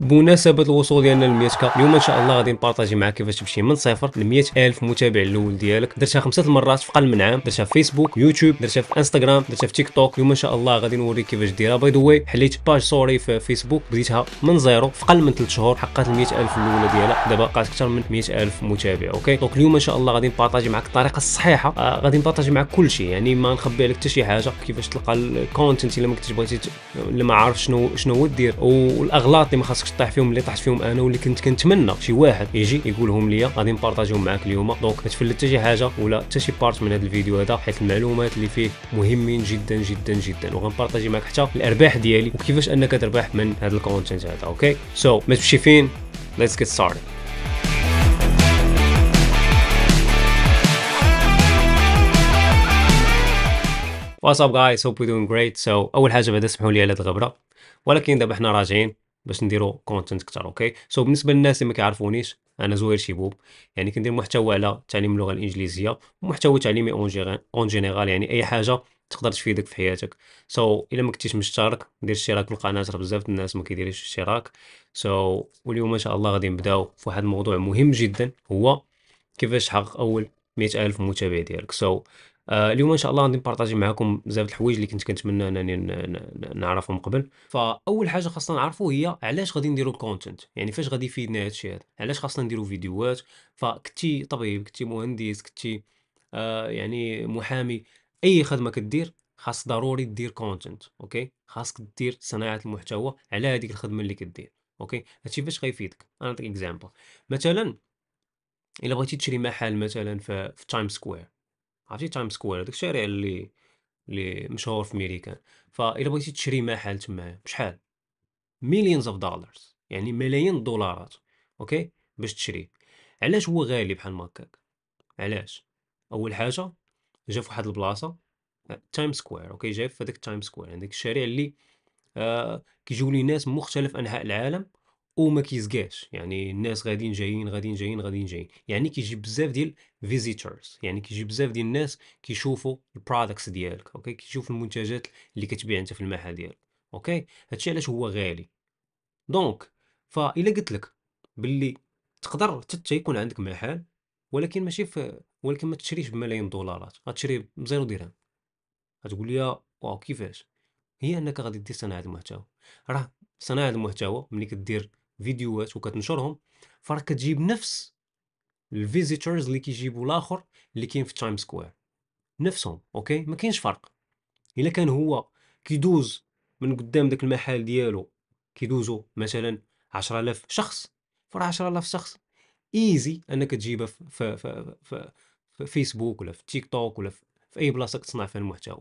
بمناسبه الوصول ديالنا ل 100 كا اليوم ان شاء الله غادي نبارطاجي معاك كيفاش تمشي من صفر ل 100 الف متابع الاول ديالك درتها خمسه المرات في اقل من عام درتها في فيسبوك يوتيوب درتها في انستغرام درتها في تيك توك اليوم ان شاء الله غادي نوريك كيفاش ديرها باي ذا واي حليت باج سوري في فيسبوك بديتها من زيرو في اقل من 3 شهور حققت ال 100 الف الاولى ديالها دابا بقات اكثر من 100 الف متابع اوكي دونك اليوم ان شاء الله غادي نبارطاجي معاك الطريقه الصحيحه آه غادي نبارطاجي معاك كل شيء يعني ما نخبي عليك حتى شي حاجه كيفاش تلقى الكونتنت الا ما كنتش بغيتي الا ما عارف شنو شنو هو دير والاغلاط اللي ما خاصك التاسكس طيح فيهم اللي طحت فيهم انا واللي كنت كنتمنى شي واحد يجي يقولهم ليا غادي نبارطاجيهم معاك اليوم دونك ما تفلت حتى شي حاجه ولا حتى شي بارت من هذا الفيديو هذا حيت المعلومات اللي فيه مهمين جدا جدا جدا وغنبارطاجي معاك حتى الارباح ديالي وكيفاش انك تربح من هذا الكونتنت هذا اوكي سو so, ما تمشي فين ليتس جيت started What's جايز هوب وي دوين جريت سو اول حاجه بعدا سمحوا لي على الغبره ولكن دابا حنا راجعين باش نديرو كونتنت كتر اوكي سو so بالنسبه للناس اللي ما كيعرفونيش انا زوير شيبوب يعني كندير محتوى على تعليم اللغه الانجليزيه ومحتوى تعليمي اون جينيرال يعني اي حاجه تقدر تفيدك في حياتك سو so, الا ما كنتيش مشترك دير اشتراك في القناه راه بزاف الناس ما كيديروش الاشتراك سو so, واليوم ان شاء الله غادي نبداو في واحد الموضوع مهم جدا هو كيفاش تحقق اول مئة ألف متابع ديالك سو so, آه، اليوم ان شاء الله غادي نبارطاجي معكم بزاف الحوايج اللي كنت كنتمنى انني نعرفهم قبل فاول حاجه خاصنا نعرفوا هي علاش غادي نديروا الكونتنت يعني فاش غادي يفيدنا الشيء هذا علاش خاصنا نديروا فيديوهات فكنتي طبيب كنتي مهندس كنتي آه يعني محامي اي خدمه كدير خاص ضروري دير كونتنت اوكي خاصك دير صناعه المحتوى على هذيك الخدمه اللي كدير اوكي هادشي فاش غيفيدك انا نعطيك اكزامبل مثلا الا بغيتي تشري محل مثلا في, في تايم سكوير عرفتي تايم سكوير داك الشارع اللي اللي مشهور في ميريكان الا بغيتي تشري محل تما بشحال مليونز اوف دولارز يعني ملايين الدولارات اوكي باش تشري علاش هو غالي بحال هكاك علاش اول حاجه جا في واحد البلاصه آه، تايم سكوير اوكي جاي في هذاك تايم سكوير عندك الشارع اللي آه كيجيو ليه ناس من مختلف انحاء العالم وما كيزكاش يعني الناس غاديين جايين غاديين جايين غاديين جايين يعني كيجي بزاف ديال فيزيتورز يعني كيجي بزاف ديال الناس كيشوفوا البرودكتس ديالك اوكي كيشوف المنتجات اللي كتبيع انت في المحل ديالك اوكي هادشي علاش هو غالي دونك فالا قلت لك باللي تقدر حتى يكون عندك محل ولكن ماشي في ولكن ما تشريش بملايين الدولارات غتشري بزيرو درهم غتقول لي واو كيفاش هي انك غادي دير صناعه المحتوى راه صناعه المحتوى ملي كدير فيديوهات وكتنشرهم فراك كتجيب نفس الفيزيتورز اللي كيجيبوا الاخر اللي كاين في تايم سكوير نفسهم اوكي ما كاينش فرق الا كان هو كيدوز من قدام داك المحل ديالو كيدوزو مثلا 10000 شخص فراه 10000 شخص ايزي انك تجيبها في, في, في, في, في فيسبوك ولا في تيك توك ولا في, في اي بلاصه كتصنع فيها المحتوى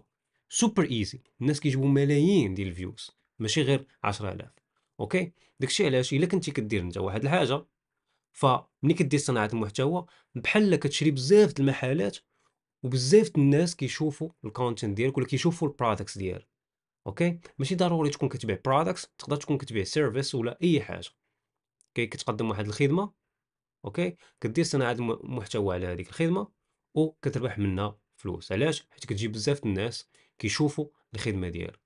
سوبر ايزي الناس كيجيبوا ملايين ديال الفيوز ماشي غير 10000 اوكي داكشي علاش الا كنتي كدير انت واحد الحاجه فملي كدير صناعه المحتوى بحال كتشري بزاف د المحلات وبزاف الناس كيشوفوا الكونتنت ديالك ولا كيشوفوا البرودكتس ديالك اوكي ماشي ضروري تكون كتبيع برودكتس تقدر تكون كتبيع سيرفيس ولا اي حاجه اوكي كتقدم واحد الخدمه اوكي كدير صناعه المحتوى على هذيك الخدمه وكتربح منها فلوس علاش حيت كتجيب بزاف الناس كيشوفوا الخدمه ديالك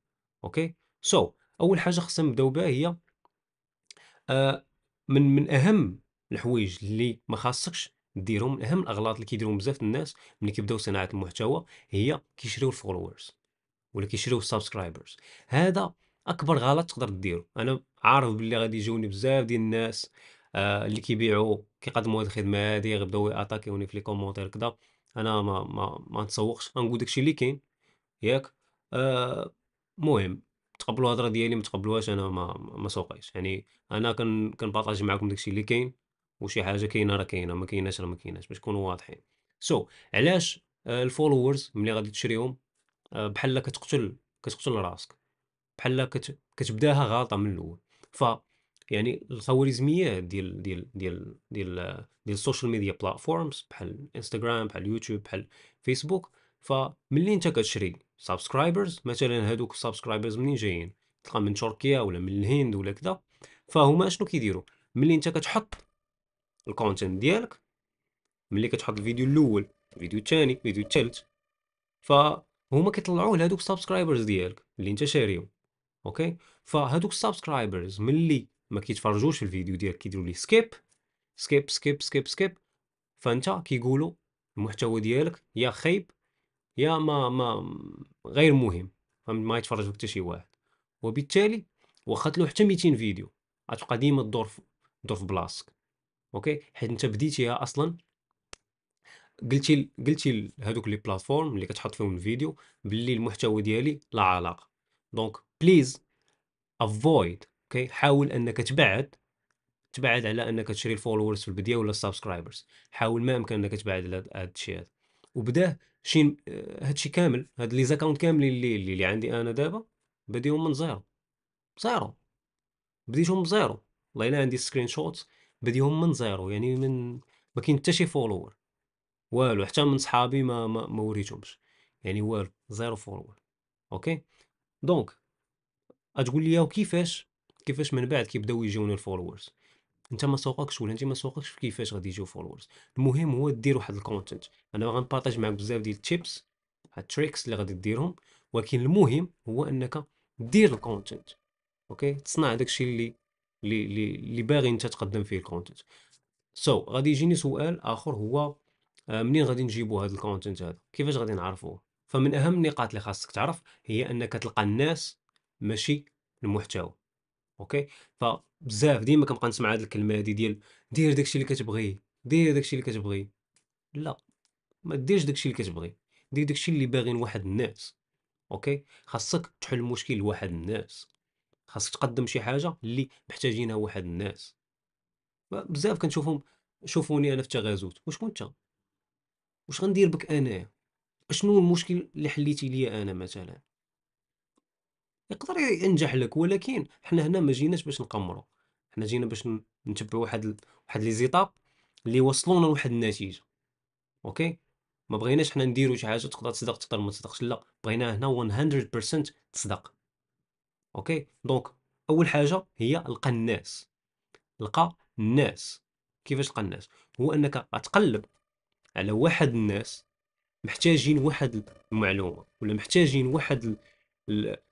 اوكي سو so, اول حاجه خصنا نبداو بها هي آه، من من اهم الحوايج اللي ما خاصكش ديرهم من اهم الاغلاط اللي كيديرهم بزاف الناس ملي كيبداو صناعه المحتوى هي كيشريو الفولورز ولا كيشريو السبسكرايبرز هذا اكبر غلط تقدر ديرو انا عارف باللي غادي يجوني بزاف ديال الناس آه اللي كيبيعوا كيقدموا هذه الخدمه هذه غيبداو اتاكيوني في لي كومونتير كدا انا ما ما ما نتسوقش غنقول داكشي اللي كاين ياك المهم آه تقبلوا الهضره ديالي ما تقبلوهاش انا ما ما سوقيش يعني انا كن كنبارطاجي معكم داكشي اللي كاين وشي حاجه كاينه راه كاينه ما كايناش راه ما كايناش باش نكونوا واضحين سو so, علاش آه، الفولورز ملي غادي تشريهم آه، بحال كتقتل كتقتل راسك بحال كت... كتبداها غلطه من الاول ف يعني الخوارزميات ديال ديال ديال ديال ديال السوشيال ميديا بلاتفورمز بحال انستغرام بحال يوتيوب بحال فيسبوك فملي انت كتشري سبسكرايبرز مثلا هادوك سبسكرايبرز منين جايين تلقى من تركيا ولا من الهند ولا كذا فهما شنو كيديروا ملي انت كتحط الكونتنت ديالك ملي كتحط الفيديو الاول الفيديو الثاني الفيديو الثالث فهما كيطلعوه لهادوك السبسكرايبرز ديالك اللي انت شاريهم اوكي فهادوك السبسكرايبرز ملي ما كيتفرجوش في الفيديو ديالك كيديروا لي سكيب سكيب سكيب سكيب سكيب فانت كيقولوا المحتوى ديالك يا خايب يا ما ما غير مهم ما يتفرج حتى شي واحد وبالتالي واخا تلوح حتى 200 فيديو غتبقى ديما الدور تدور في بلاصتك اوكي حيت انت بديتيها اصلا قلتي قلتي لهذوك لي بلاتفورم اللي كتحط فيهم الفيديو باللي المحتوى ديالي لا علاقه دونك بليز افويد اوكي حاول انك تبعد تبعد على انك تشري الفولورز في البدايه ولا السبسكرايبرز حاول ما امكن انك تبعد على هذا الشيء هذا وبداه شي هادشي كامل هاد لي زاكونت كاملين اللي اللي, اللي عندي انا دابا بديهم من زيرو زيرو بديتهم من زيرو والله الا عندي سكرين شوت بديهم من زيرو يعني من ما كاين حتى شي فولور والو حتى من صحابي ما ما, ما وريتهمش يعني والو زيرو فولور اوكي دونك غتقول لي كيفاش كيفاش من بعد كيبداو يجيوني الفولورز انت ما سوقكش ولا انت ما سوقكش في كيفاش غادي يجيو فولورز المهم هو دير واحد الكونتنت انا غنبارطاج معك بزاف ديال التيبس التريكس اللي غادي ديرهم ولكن المهم هو انك دير الكونتنت اوكي تصنع داكشي اللي اللي اللي باغي انت تقدم فيه الكونتنت سو so, غادي يجيني سؤال اخر هو آه، منين غادي نجيبو هذا الكونتنت هذا كيفاش غادي نعرفوه فمن اهم النقاط اللي خاصك تعرف هي انك تلقى الناس ماشي المحتوى اوكي فبزاف ديما كنبقى نسمع هذه الكلمه هذه دي ديال دير داكشي اللي كتبغي دير داكشي اللي كتبغي لا ما ديرش داكشي اللي كتبغي دير داكشي اللي باغين واحد الناس اوكي خاصك تحل مشكل لواحد الناس خاصك تقدم شي حاجه اللي محتاجينها واحد الناس بزاف كنشوفهم شوفوني انا في التغازوت واش كنت واش غندير بك انايا شنو المشكل اللي حليتي ليا انا مثلا يقدر ينجح لك ولكن حنا هنا ما جيناش باش نقمرو حنا جينا باش نتبع واحد ال... واحد لي زيتاب اللي وصلونا لواحد النتيجه اوكي ما بغيناش حنا نديرو شي حاجه تقدر تصدق تقدر ما تصدقش لا بغينا هنا 100% تصدق اوكي دونك اول حاجه هي لقى الناس لقى الناس كيفاش لقى الناس هو انك غتقلب على واحد الناس محتاجين واحد المعلومه ولا محتاجين واحد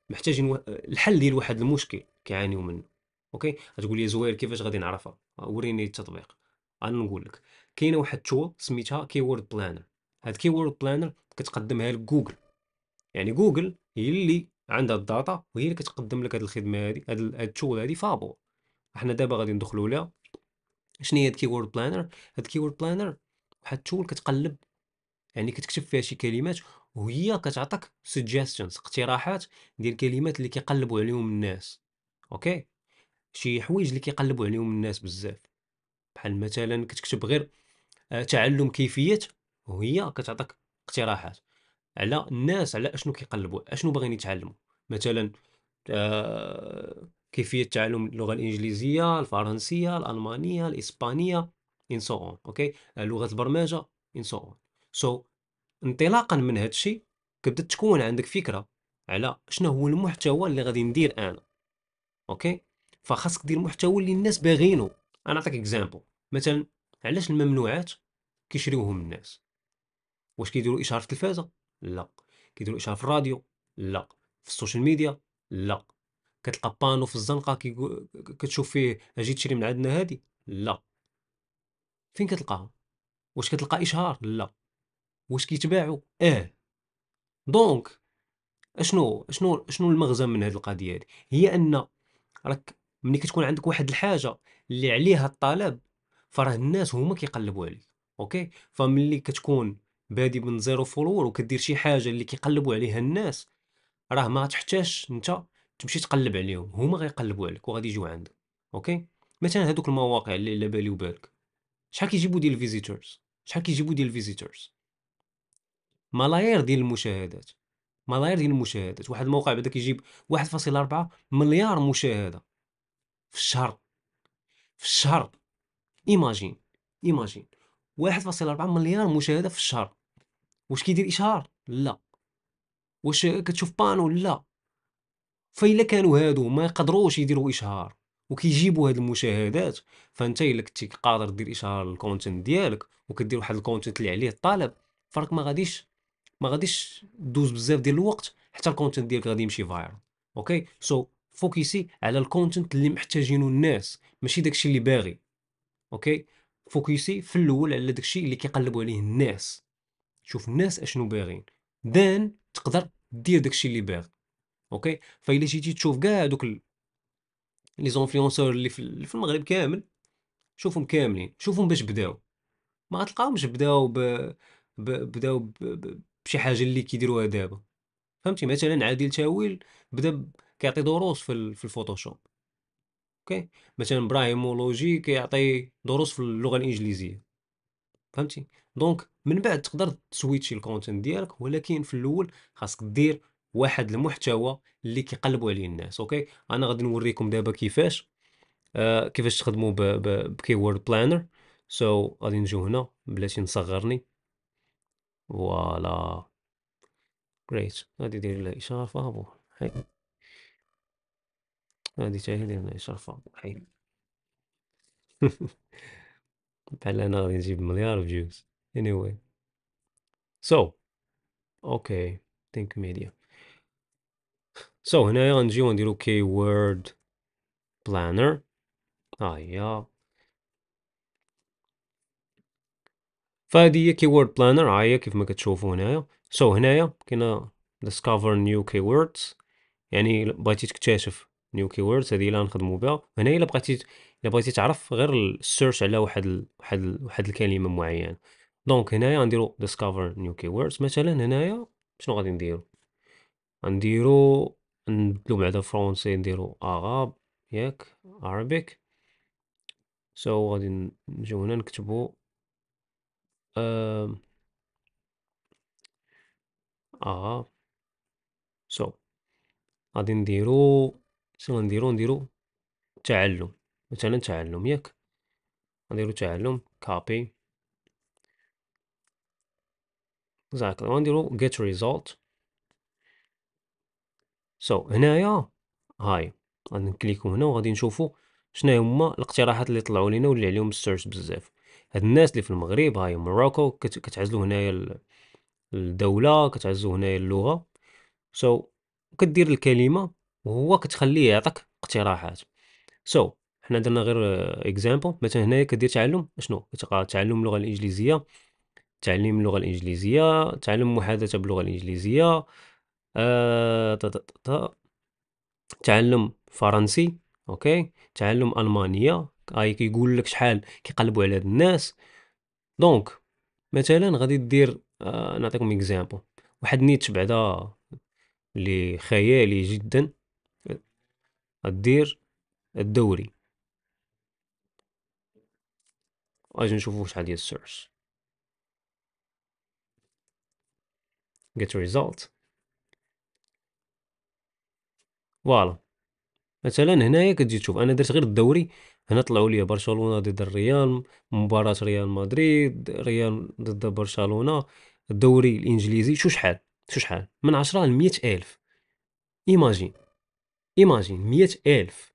محتاجين الحل ديال واحد المشكل كيعانيو منه اوكي غتقول لي زوير كيفاش غادي نعرفها وريني التطبيق نقول لك كاينه واحد التول سميتها كيورد بلانر هاد كيورد بلانر كتقدمها لجوجل يعني جوجل هي اللي عندها الداتا وهي اللي كتقدم لك هاد الخدمه هادي هاد التول هادي فابور احنا دابا غادي ندخلوا لها شنو هي هاد كيورد بلانر هاد كيورد بلانر واحد التول كتقلب يعني كتكتب فيها شي كلمات وهي كتعطيك سوجيستيونز اقتراحات ديال كلمات اللي كيقلبوا عليهم الناس اوكي شي حوايج اللي كيقلبوا عليهم الناس بزاف بحال مثلا كتكتب غير آه، تعلم كيفيه وهي كتعطيك اقتراحات على الناس على اشنو كيقلبوا اشنو باغيين يتعلموا مثلا آه كيفيه تعلم اللغه الانجليزيه الفرنسيه الالمانيه الاسبانيه ان سو اون اوكي لغه البرمجه ان سو اون سو انطلاقا من هذا الشيء كبدا تكون عندك فكره على شنو هو المحتوى اللي غادي ندير انا اوكي فخاصك دير محتوى اللي الناس باغينو انا نعطيك اكزامبل مثلا علاش الممنوعات كيشريوهم الناس واش كيديروا اشهار في التلفازه لا كيديروا اشهار في الراديو لا في السوشيال ميديا لا كتلقى بانو في الزنقه كيقول كتشوف فيه اجي تشري من عندنا هادي لا فين كتلقاها واش كتلقى اشهار لا واش كيتباعوا اه دونك اشنو اشنو اشنو المغزى من هذه القضيه هذه هي ان راك ملي كتكون عندك واحد الحاجه اللي عليها الطلب فراه الناس هما كيقلبوا عليك اوكي فملي كتكون بادي من زيرو فولور وكدير شي حاجه اللي كيقلبوا عليها الناس راه ما تحتاجش انت تمشي تقلب عليهم هما غيقلبوا عليك وغادي يجيو عندك اوكي مثلا هذوك المواقع اللي على بالي وبالك شحال كيجيبوا ديال الفيزيتورز شحال كيجيبوا ديال الفيزيتورز ملايير ديال المشاهدات ملايير ديال المشاهدات واحد الموقع بدا كيجيب 1.4 مليار مشاهده في الشهر في الشهر ايماجين ايماجين 1.4 مليار مشاهده في الشهر واش كيدير اشهار لا واش كتشوف بانو لا فإلا كانوا هادو ما يقدروش يديروا اشهار وكيجيبوا هاد المشاهدات فانت الا كنتي قادر دير اشهار للكونتنت ديالك وكدير واحد الكونتنت اللي عليه الطلب فراك ما غاديش ما غاديش دوز بزاف ديال الوقت حتى الكونتنت ديالك غادي يمشي فايرال اوكي سو فوكسي على الكونتنت اللي محتاجينه الناس ماشي داكشي اللي باغي اوكي فوكسي في الاول على داكشي اللي كيقلبوا عليه الناس شوف الناس اشنو باغيين دان تقدر دير داكشي اللي باغي اوكي فالا جيتي تشوف كاع دوك لي زونفلونسور اللي في المغرب كامل شوفهم كاملين شوفهم باش بداو ما غتلقاهمش بداو ب... ب... بداو ب... ب... بشي حاجه اللي كيديروها دابا فهمتي مثلا عادل تاويل بدا كيعطي دروس في, في الفوتوشوب اوكي مثلا برايمولوجي كيعطي دروس في اللغه الانجليزيه فهمتي دونك من بعد تقدر تسويتشي الكونتنت ديالك ولكن في الاول خاصك دير واحد المحتوى اللي كيقلبوا عليه الناس اوكي انا غادي نوريكم دابا كيفاش آه كيفاش تخدموا بكيورد بلانر سو so, غادي نجيو هنا بلاتي نصغرني فوالا great غادي يدير لها إشارة فابور حي غادي حتى هي دير لها إشارة فابور حي بحال أنا غادي نجيب مليار فيوز anyway so okay think media so هنايا غنجيو نديرو keyword planner ها آه هي فهذه هي كيورد بلانر هاهي كيف ما كتشوفوا هنايا سو so هنايا كاين ديسكفر نيو كيوردز يعني بغيتي تكتشف نيو كيوردز هذه اللي غنخدموا بها هنا الا بغيتي الا بغيتي تعرف غير السيرش على واحد ال واحد ال واحد الكلمه معينه دونك هنايا غنديرو ديسكفر نيو كيوردز مثلا هنايا شنو غادي نديرو نديرو نبدلو بعدا فرونسي نديرو اغاب ياك عربيك سو so, غادي نجيو هنا نكتبو آه. اه سو غادي نديرو شنو نديرو نديرو تعلم مثلا تعلم ياك نديرو تعلم copy exactly نديرو get result سو so, هنايا هاي غادي نكليكو هنا وغادي نشوفو شنو هما الاقتراحات اللي طلعوا لينا واللي عليهم السيرش بزاف هاد الناس اللي في المغرب هاي مراكو كتعزلو هنايا الدوله كتعزلو هنايا اللغه سو so, كدير الكلمه وهو كتخليه يعطيك اقتراحات سو so, حنا درنا غير اكزامبل مثلا هنايا كدير تعلم شنو تعلم اللغه الانجليزيه تعليم اللغه الانجليزيه تعلم محادثه باللغه الانجليزيه آه تعلم فرنسي اوكي تعلم المانيه اي آه، كيقول لك شحال كيقلبوا على هاد الناس دونك مثلا غادي دير آه نعطيكم اكزامبل واحد نيتش بعدا اللي خيالي جدا غدير الدوري اجي نشوفو شحال ديال السيرش get result فوالا مثلا هنايا كتجي تشوف انا درت غير الدوري هنا طلعوا لي برشلونه ضد الريال مباراه ريال مدريد ريال ضد برشلونه الدوري الانجليزي شو شحال شو شحال من 10 ل 100 الف ايماجين ايماجين 100 الف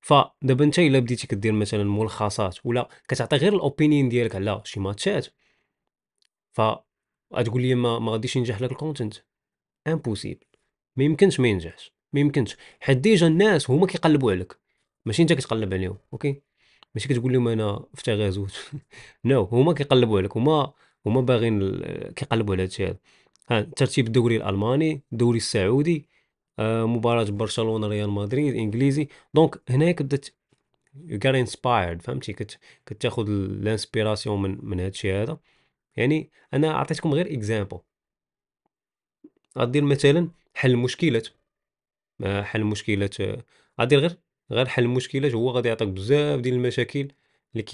فدابا انت الا بديتي كدير مثلا ملخصات ولا كتعطي غير الاوبينيون ديالك على شي ماتشات ف غتقول لي ما, ما غاديش ينجح لك الكونتنت امبوسيبل ما يمكنش ما ينجحش ما يمكنش حيت ديجا الناس هما كيقلبوا عليك ماشي انت كتقلب عليهم يعني، اوكي ماشي كتقول لهم انا غير زوج نو هما كيقلبوا عليك هما هما باغيين كيقلبوا على هادشي هذا ترتيب الدوري الالماني الدوري السعودي آه مباراه برشلونه ريال مدريد انجليزي دونك هنا كبدا يو كان انسبايرد فهمتي كتاخذ الانسبيراسيون من من هادشي هذا يعني انا عطيتكم غير اكزامبل غادير مثلا حل مشكلات آه، حل مشكلات آه، غادير غير غير حل المشكلات هو غادي يعطيك بزاف ديال المشاكل اللي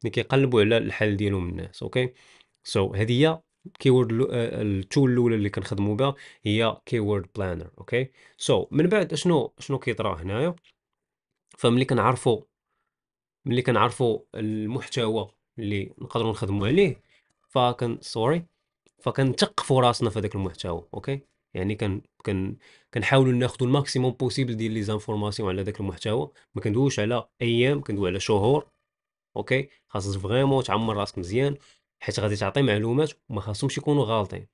اللي كيقلبوا على الحل ديالهم الناس اوكي سو so, هذه هي كيورد التول الاولى اللي كنخدموا بها هي كيورد بلانر اوكي سو من بعد شنو شنو كيطرا هنايا فملي كنعرفوا ملي كنعرفوا المحتوى اللي نقدروا نخدموا عليه فكن سوري فكنثقفوا راسنا في هذاك المحتوى اوكي يعني كان كان كنحاولوا ناخذوا الماكسيموم بوسيبل ديال لي زانفورماسيون على داك المحتوى ما كندويوش على ايام كندوي على شهور اوكي خاصك فريمون تعمر راسك مزيان حيت غادي تعطي معلومات وما خاصهمش يكونوا غالطين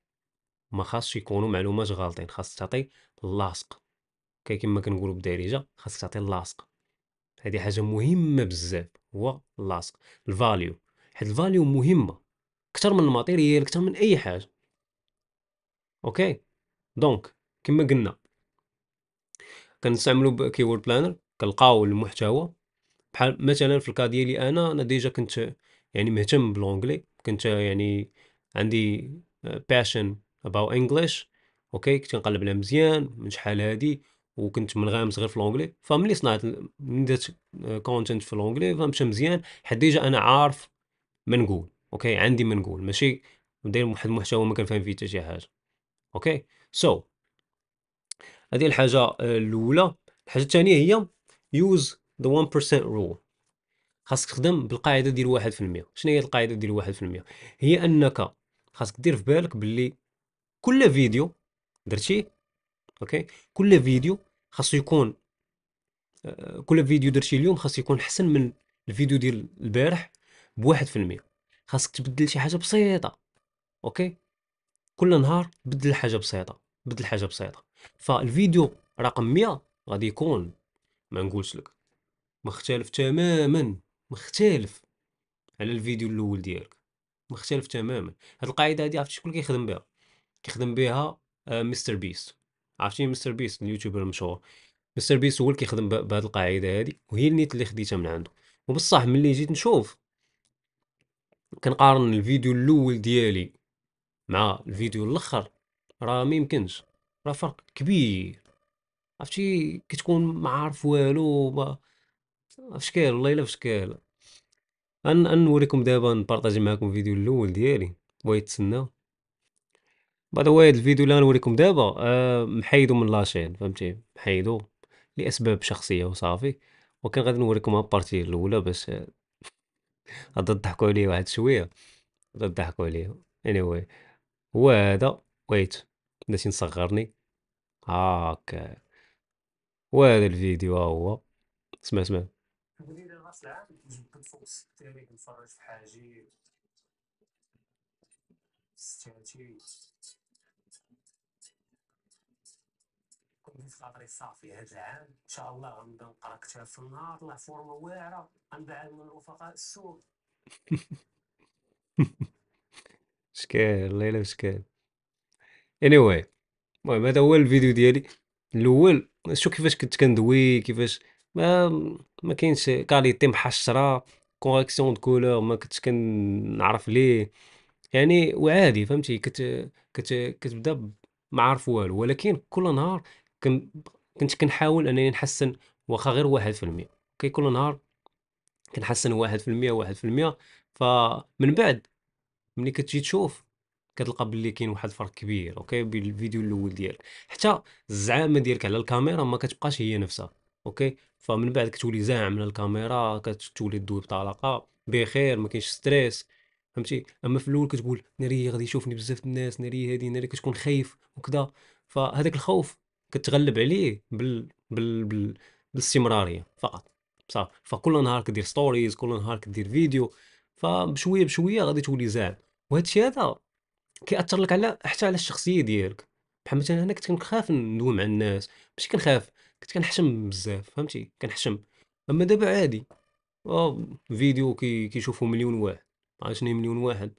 ما خاصش يكونوا معلومات غالطين خاص تعطي لاصق اوكي كما كنقولوا بالدارجه خاصك تعطي لاصق هذه حاجه مهمه بزاف هو لاصق الفاليو حيت الفاليو مهمه اكثر من الماتيريال اكثر من اي حاجه اوكي دونك كما قلنا كنستعملو كيورد بلانر كنلقاو المحتوى بحال مثلا في الكا ديالي انا انا ديجا كنت يعني مهتم بالانجلي كنت يعني عندي باشن اباو انجلش اوكي كنت كنقلب على مزيان من شحال هادي وكنت منغمس غير في لونجلي فملي صنعت من درت كونتنت في لونجلي فمشى مزيان حيت ديجا انا عارف ما نقول اوكي عندي ما نقول ماشي ندير واحد المحتوى ما كنفهم فيه حتى شي حاجه اوكي سو so, هذه الحاجه آه، الاولى الحاجه الثانيه هي يوز ذا 1% رول خاصك تخدم بالقاعده ديال 1% شنو هي القاعده ديال 1% هي انك خاصك دير في بالك باللي كل فيديو درتي اوكي كل فيديو خاصو يكون آه، كل فيديو درتي اليوم خاص يكون احسن من الفيديو ديال البارح بواحد في المية خاصك تبدل شي حاجه بسيطه اوكي كل نهار بدل حاجه بسيطه بدل حاجه بسيطه فالفيديو رقم 100 غادي يكون ما نقولش لك مختلف تماما مختلف على الفيديو الاول ديالك مختلف تماما هاد القاعده هادي عرفتي شكون كيخدم بها كيخدم بها آه، مستر بيست عرفتي مستر بيست اليوتيوبر المشهور مستر بيست هو اللي كيخدم بهاد القاعده هادي وهي النيت اللي خديتها من عنده وبصح ملي جيت نشوف كنقارن الفيديو الاول ديالي مع الفيديو الاخر راه ما يمكنش راه فرق كبير عرفتي كتكون ما عارف والو ما فشكال والله الا فشكال ان نوريكم دابا نبارطاجي معكم الفيديو الاول ديالي بغيت تسناو بعد ذا واي الفيديو اللي غنوريكم دابا أه محيدو من لاشين فهمتي محيدو لاسباب شخصيه وصافي وكان غادي نوريكم البارتي الاولى باش آه، غادي تضحكوا عليه واحد شويه غادي تضحكوا عليه anyway هو هذا ويت بغيتي نصغرني هاكا وهذا الفيديو ها هو اسمع اسمع المدير العام في كنت خاطري صافي هاد العام ان شاء الله غنبدا نقرا كتاب في النهار لا فورمه واعره غنبعد من رفقاء السوق شكال الله يلا شكال anyway المهم هذا هو الفيديو ديالي الاول شو كيفاش كنت كندوي كيفاش ما ما كاينش كاليتي محشره كوريكسيون دو كولور ما كنتش كنعرف ليه يعني وعادي فهمتي كت كت كتبدا ما عارف والو ولكن كل نهار كنت كنحاول انني نحسن واخا غير واحد كي كل نهار كنحسن واحد 1% واحد فمن بعد ملي كتجي تشوف كتلقى باللي كاين واحد الفرق كبير اوكي بين الفيديو الاول ديالك حتى الزعامه ديالك على الكاميرا ما كتبقاش هي نفسها اوكي فمن بعد كتولي زاعم على الكاميرا كتولي تدوي بطلاقه بخير ما كاينش ستريس فهمتي اما في الاول كتقول ناري غادي يشوفني بزاف الناس ناري هادي ناري كتكون خايف وكذا فهذاك الخوف كتغلب عليه بال بال, بال... بالاستمراريه فقط صح فكل نهار كدير ستوريز كل نهار كدير فيديو فبشويه بشويه غادي تولي زاعم وهادشي هذا كيأثر لك على حتى على الشخصيه ديالك بحال مثلا انا كنت كنخاف ندوي مع الناس ماشي كنخاف كنت كنحشم بزاف فهمتي كنحشم اما دابا عادي فيديو كي كيشوفو مليون واحد عشرين مليون واحد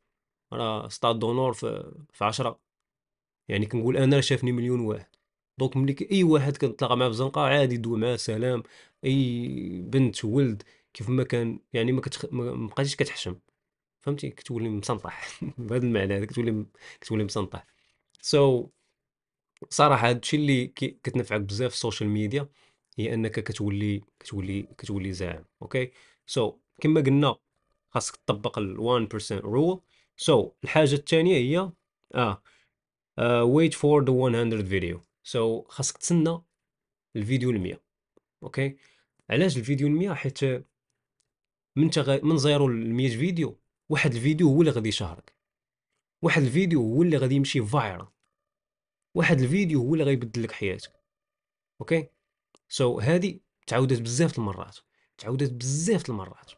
راه ستاد دونور في, في عشرة يعني كنقول انا راه شافني مليون واحد دونك ملي اي واحد كنتلاقى معاه في زنقه عادي دوي معاه سلام اي بنت ولد كيف ما كان يعني ما, كتخ... ما كتحشم فهمتي كتولي مسنطح بهذا المعنى هذا كتولي كتولي مسنطح سو so, صراحه هذا الشيء اللي كتنفعك بزاف السوشيال ميديا هي انك كتولي كتولي كتولي زاعم اوكي سو so, كما قلنا خاصك تطبق ال 1% رول سو so, الحاجه الثانيه هي اه ويت فور ذا 100 فيديو سو so, خاصك تسنى الفيديو ال 100 اوكي علاش الفيديو ال 100 حيت من تغ... من زيرو ل 100 فيديو واحد الفيديو هو اللي غادي يشهرك واحد الفيديو هو اللي غادي يمشي فايرال واحد الفيديو هو اللي غيبدل لك حياتك اوكي سو so, هذه تعاودت بزاف المرات تعاودت بزاف المرات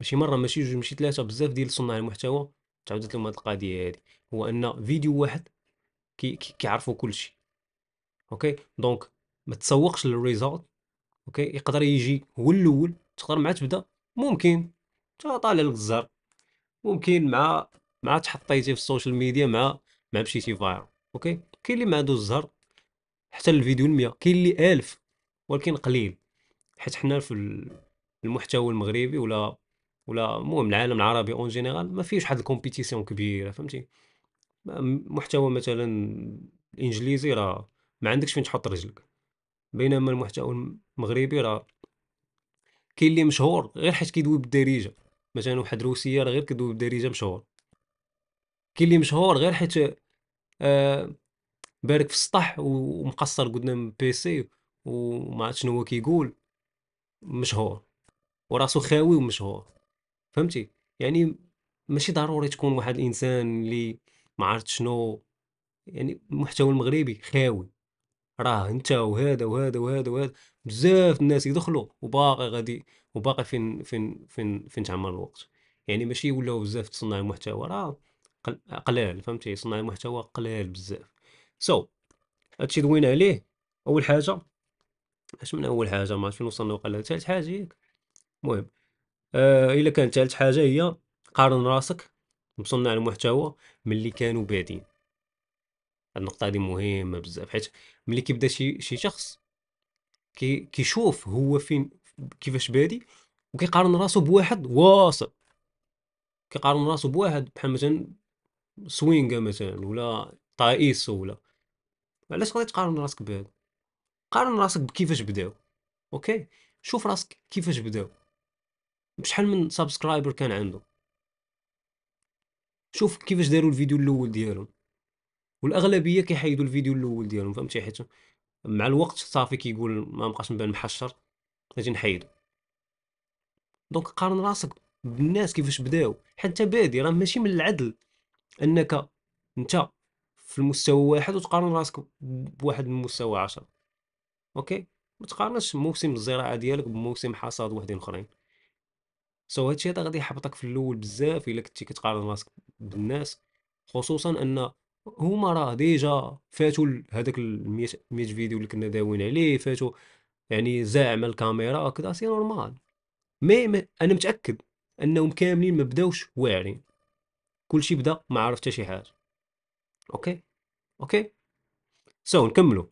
ماشي مره ماشي جوج ماشي ثلاثه بزاف ديال صناع المحتوى تعاودت لهم هذه القضيه هذه هو ان فيديو واحد كي كيعرفوا كلشي اوكي دونك ما تسوقش للريزولت اوكي يقدر يجي هو الاول تقدر مع تبدا ممكن تا طالع لك الزر ممكن مع مع تحطيتي في السوشيال ميديا مع مع مشيتي فايرال اوكي كاين اللي ما عندوش الزهر حتى الفيديو 100 كاين اللي 1000 ولكن قليل حيت حنا في المحتوى المغربي ولا ولا المهم العالم العربي اون جينيرال ما فيش واحد الكومبيتيسيون كبيره فهمتي محتوى مثلا الانجليزي راه ما عندكش فين تحط رجلك بينما المحتوى المغربي راه كاين اللي مشهور غير حيت كيدوي بالدارجه مثلا واحد روسيه راه غير كدوي بدارجه مشهور كاين اللي مشهور غير حيت آه بارك في السطح ومقصر قدام بيسي وما عرفت شنو هو كيقول مشهور وراسو خاوي ومشهور فهمتي يعني ماشي ضروري تكون واحد الانسان اللي ما عرفت شنو يعني المحتوى المغربي خاوي راه انت وهذا وهذا وهذا وهذا بزاف الناس يدخلوا وباقي غادي وباقي فين فين فين فين تعمر الوقت يعني ماشي ولاو بزاف تصنع المحتوى راه قلال فهمتي صناع المحتوى قلال بزاف سو so, هادشي دوينا عليه اول حاجه اش من اول حاجه ما فين وصلنا وقال ثالث حاجه ياك المهم آه الا كانت ثالث حاجه هي قارن راسك بصناع المحتوى ملي كانوا بادين هاد النقطه هادي مهمه بزاف حيت ملي كيبدا شي شي شخص كي كيشوف هو فين كيفاش بادي وكيقارن راسو بواحد واصل كيقارن راسو بواحد بحال مثلا سوينغا مثلا ولا طائس ولا علاش غادي تقارن راسك بهذا قارن راسك بكيفاش بداو اوكي شوف راسك كيفاش بداو بشحال من سبسكرايبر كان عنده شوف كيفاش داروا الفيديو الاول ديالهم والاغلبيه كيحيدوا الفيديو الاول ديالهم فهمتي حيت مع الوقت صافي كيقول ما بقاش نبان محشر نجي نحيدو دونك قارن راسك بالناس كيفاش بداو حتى بادي راه ماشي من العدل انك انت في المستوى واحد وتقارن راسك بواحد من مستوى عشرة اوكي ما تقارنش موسم الزراعه ديالك بموسم حصاد وحدين اخرين سو هادشي هذا غادي يحبطك في الاول بزاف الا كنتي كتقارن راسك بالناس خصوصا ان هما راه ديجا فاتوا هذاك ال 100 فيديو اللي كنا داوين عليه فاتوا يعني زاعم الكاميرا وكذا سي نورمال مي, انا متاكد انهم كاملين ما بداوش واعرين كلشي بدا ما عرف حتى شي حاجه اوكي اوكي سو نكملوا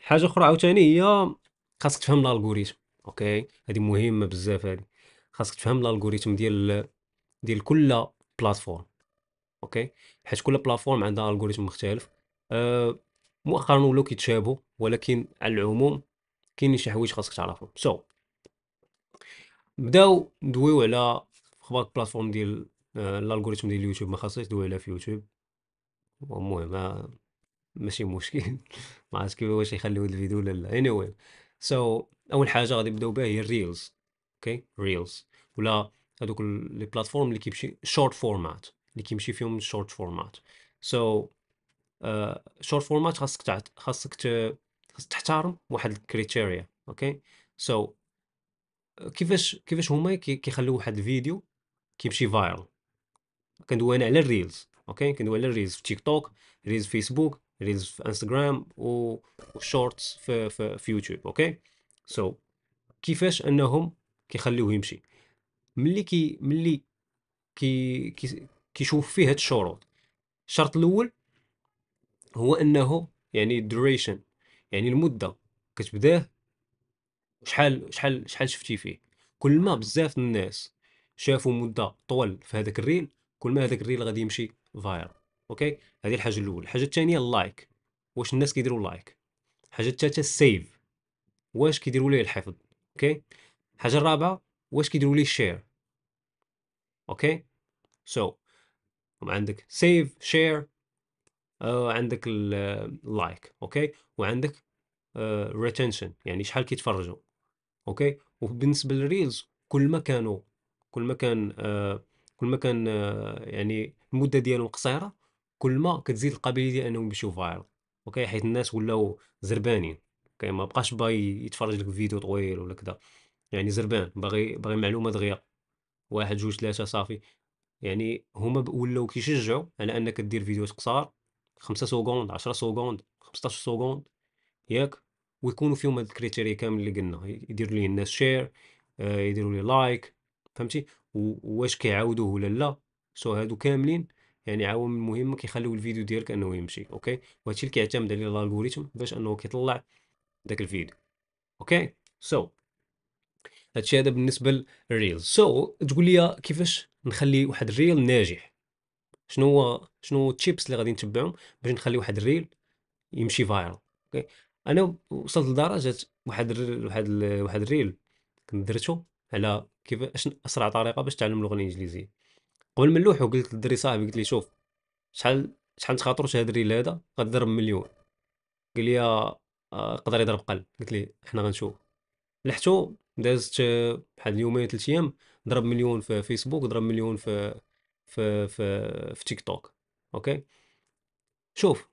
حاجه اخرى عاوتاني هي خاصك تفهم الالغوريثم اوكي هذه مهمه بزاف هذه خاصك تفهم الالغوريثم ديال ديال كل بلاتفورم اوكي حيت كل بلاتفورم عندها الالغوريثم مختلف أه مؤخرا ولاو كيتشابهوا ولكن على العموم كاينين شي حوايج خاصك تعرفهم سو so, بداو ندويو على اخبار البلاتفورم ديال آه، الالغوريثم ديال اليوتيوب ما خاصنيش دويو عليها في يوتيوب المهم ماشي مشكل ما عرفتش كيف واش يخليو الفيديو ولا لا اني anyway. سو so, اول حاجه غادي نبداو بها هي الريلز اوكي ريلز ولا هذوك لي بلاتفورم اللي كيمشي شورت فورمات اللي كيمشي فيهم شورت فورمات سو so, شورت آه، فورمات خاصك تعت... خاصك خاصك تحترم واحد الكريتيريا اوكي سو so, كيفاش كيفاش هما كيخليو واحد الفيديو كيمشي فايرل كندوي انا على الريلز اوكي كندوي على الريلز في تيك توك ريلز في فيسبوك ريلز في انستغرام و... شورتس في, في, في يوتيوب اوكي سو so, كيفاش انهم كيخليوه يمشي ملي كي ملي كي كيشوف فيه هاد الشروط الشرط الاول هو انه يعني duration يعني المده كتبداه شحال شحال شحال شفتي فيه كل ما بزاف الناس شافوا مده طول في هذاك الريل كل ما هذاك الريل غادي يمشي فايرال اوكي هذه الحاجه الاولى الحاجه الثانيه اللايك واش الناس كيديروا لايك الحاجه الثالثه السيف واش كيديروا ليه الحفظ اوكي الحاجه الرابعه واش كيديروا ليه شير اوكي سو so. عندك سيف شير وعندك آه، اللايك آه، اوكي وعندك ريتنشن آه، يعني شحال كيتفرجوا اوكي وبالنسبه للريلز كل ما كانوا كل ما كان كل ما كان يعني المده ديالهم قصيره كل ما كتزيد القابليه ديال انهم يمشيو فايرال اوكي حيت الناس ولاو زربانين اوكي ما بقاش باغي يتفرج لك فيديو طويل ولا كذا يعني زربان باغي باغي معلومه دغيا واحد جوج ثلاثه صافي يعني هما ولاو كيشجعوا على انك دير فيديوهات قصار خمسة سكوند عشرة سكوند خمسطاش سكوند ياك ويكونوا فيهم هاد الكريتيريا كامل اللي قلنا يديروا لي الناس شير آه، يديروا لي لايك فهمتي واش كيعاودوه ولا لا سو هادو كاملين يعني عوامل مهمه كيخليو الفيديو ديالك انه يمشي اوكي وهادشي اللي كيعتمد عليه الالغوريثم باش انه كيطلع داك الفيديو اوكي سو هادشي هذا بالنسبه للريلز سو تقول لي كيفاش نخلي واحد الريل ناجح شنو هو شنو هو التشيبس اللي غادي نتبعهم باش نخلي واحد الريل يمشي فايرال اوكي انا وصلت لدرجه واحد واحد واحد الريل كنت درتو على كيف اسرع طريقه باش تعلم اللغه الانجليزيه قبل من نلوحو قلت للدري صاحبي قلت لي شوف شحال شحال تخاطرش هاد الريل هذا غضرب مليون قال لي يقدر آه، آه، يضرب قلب قلت لي حنا غنشوف لحتو دازت آه، بحال يومين ثلاث ايام ضرب مليون في فيسبوك ضرب مليون في في في في تيك توك اوكي شوف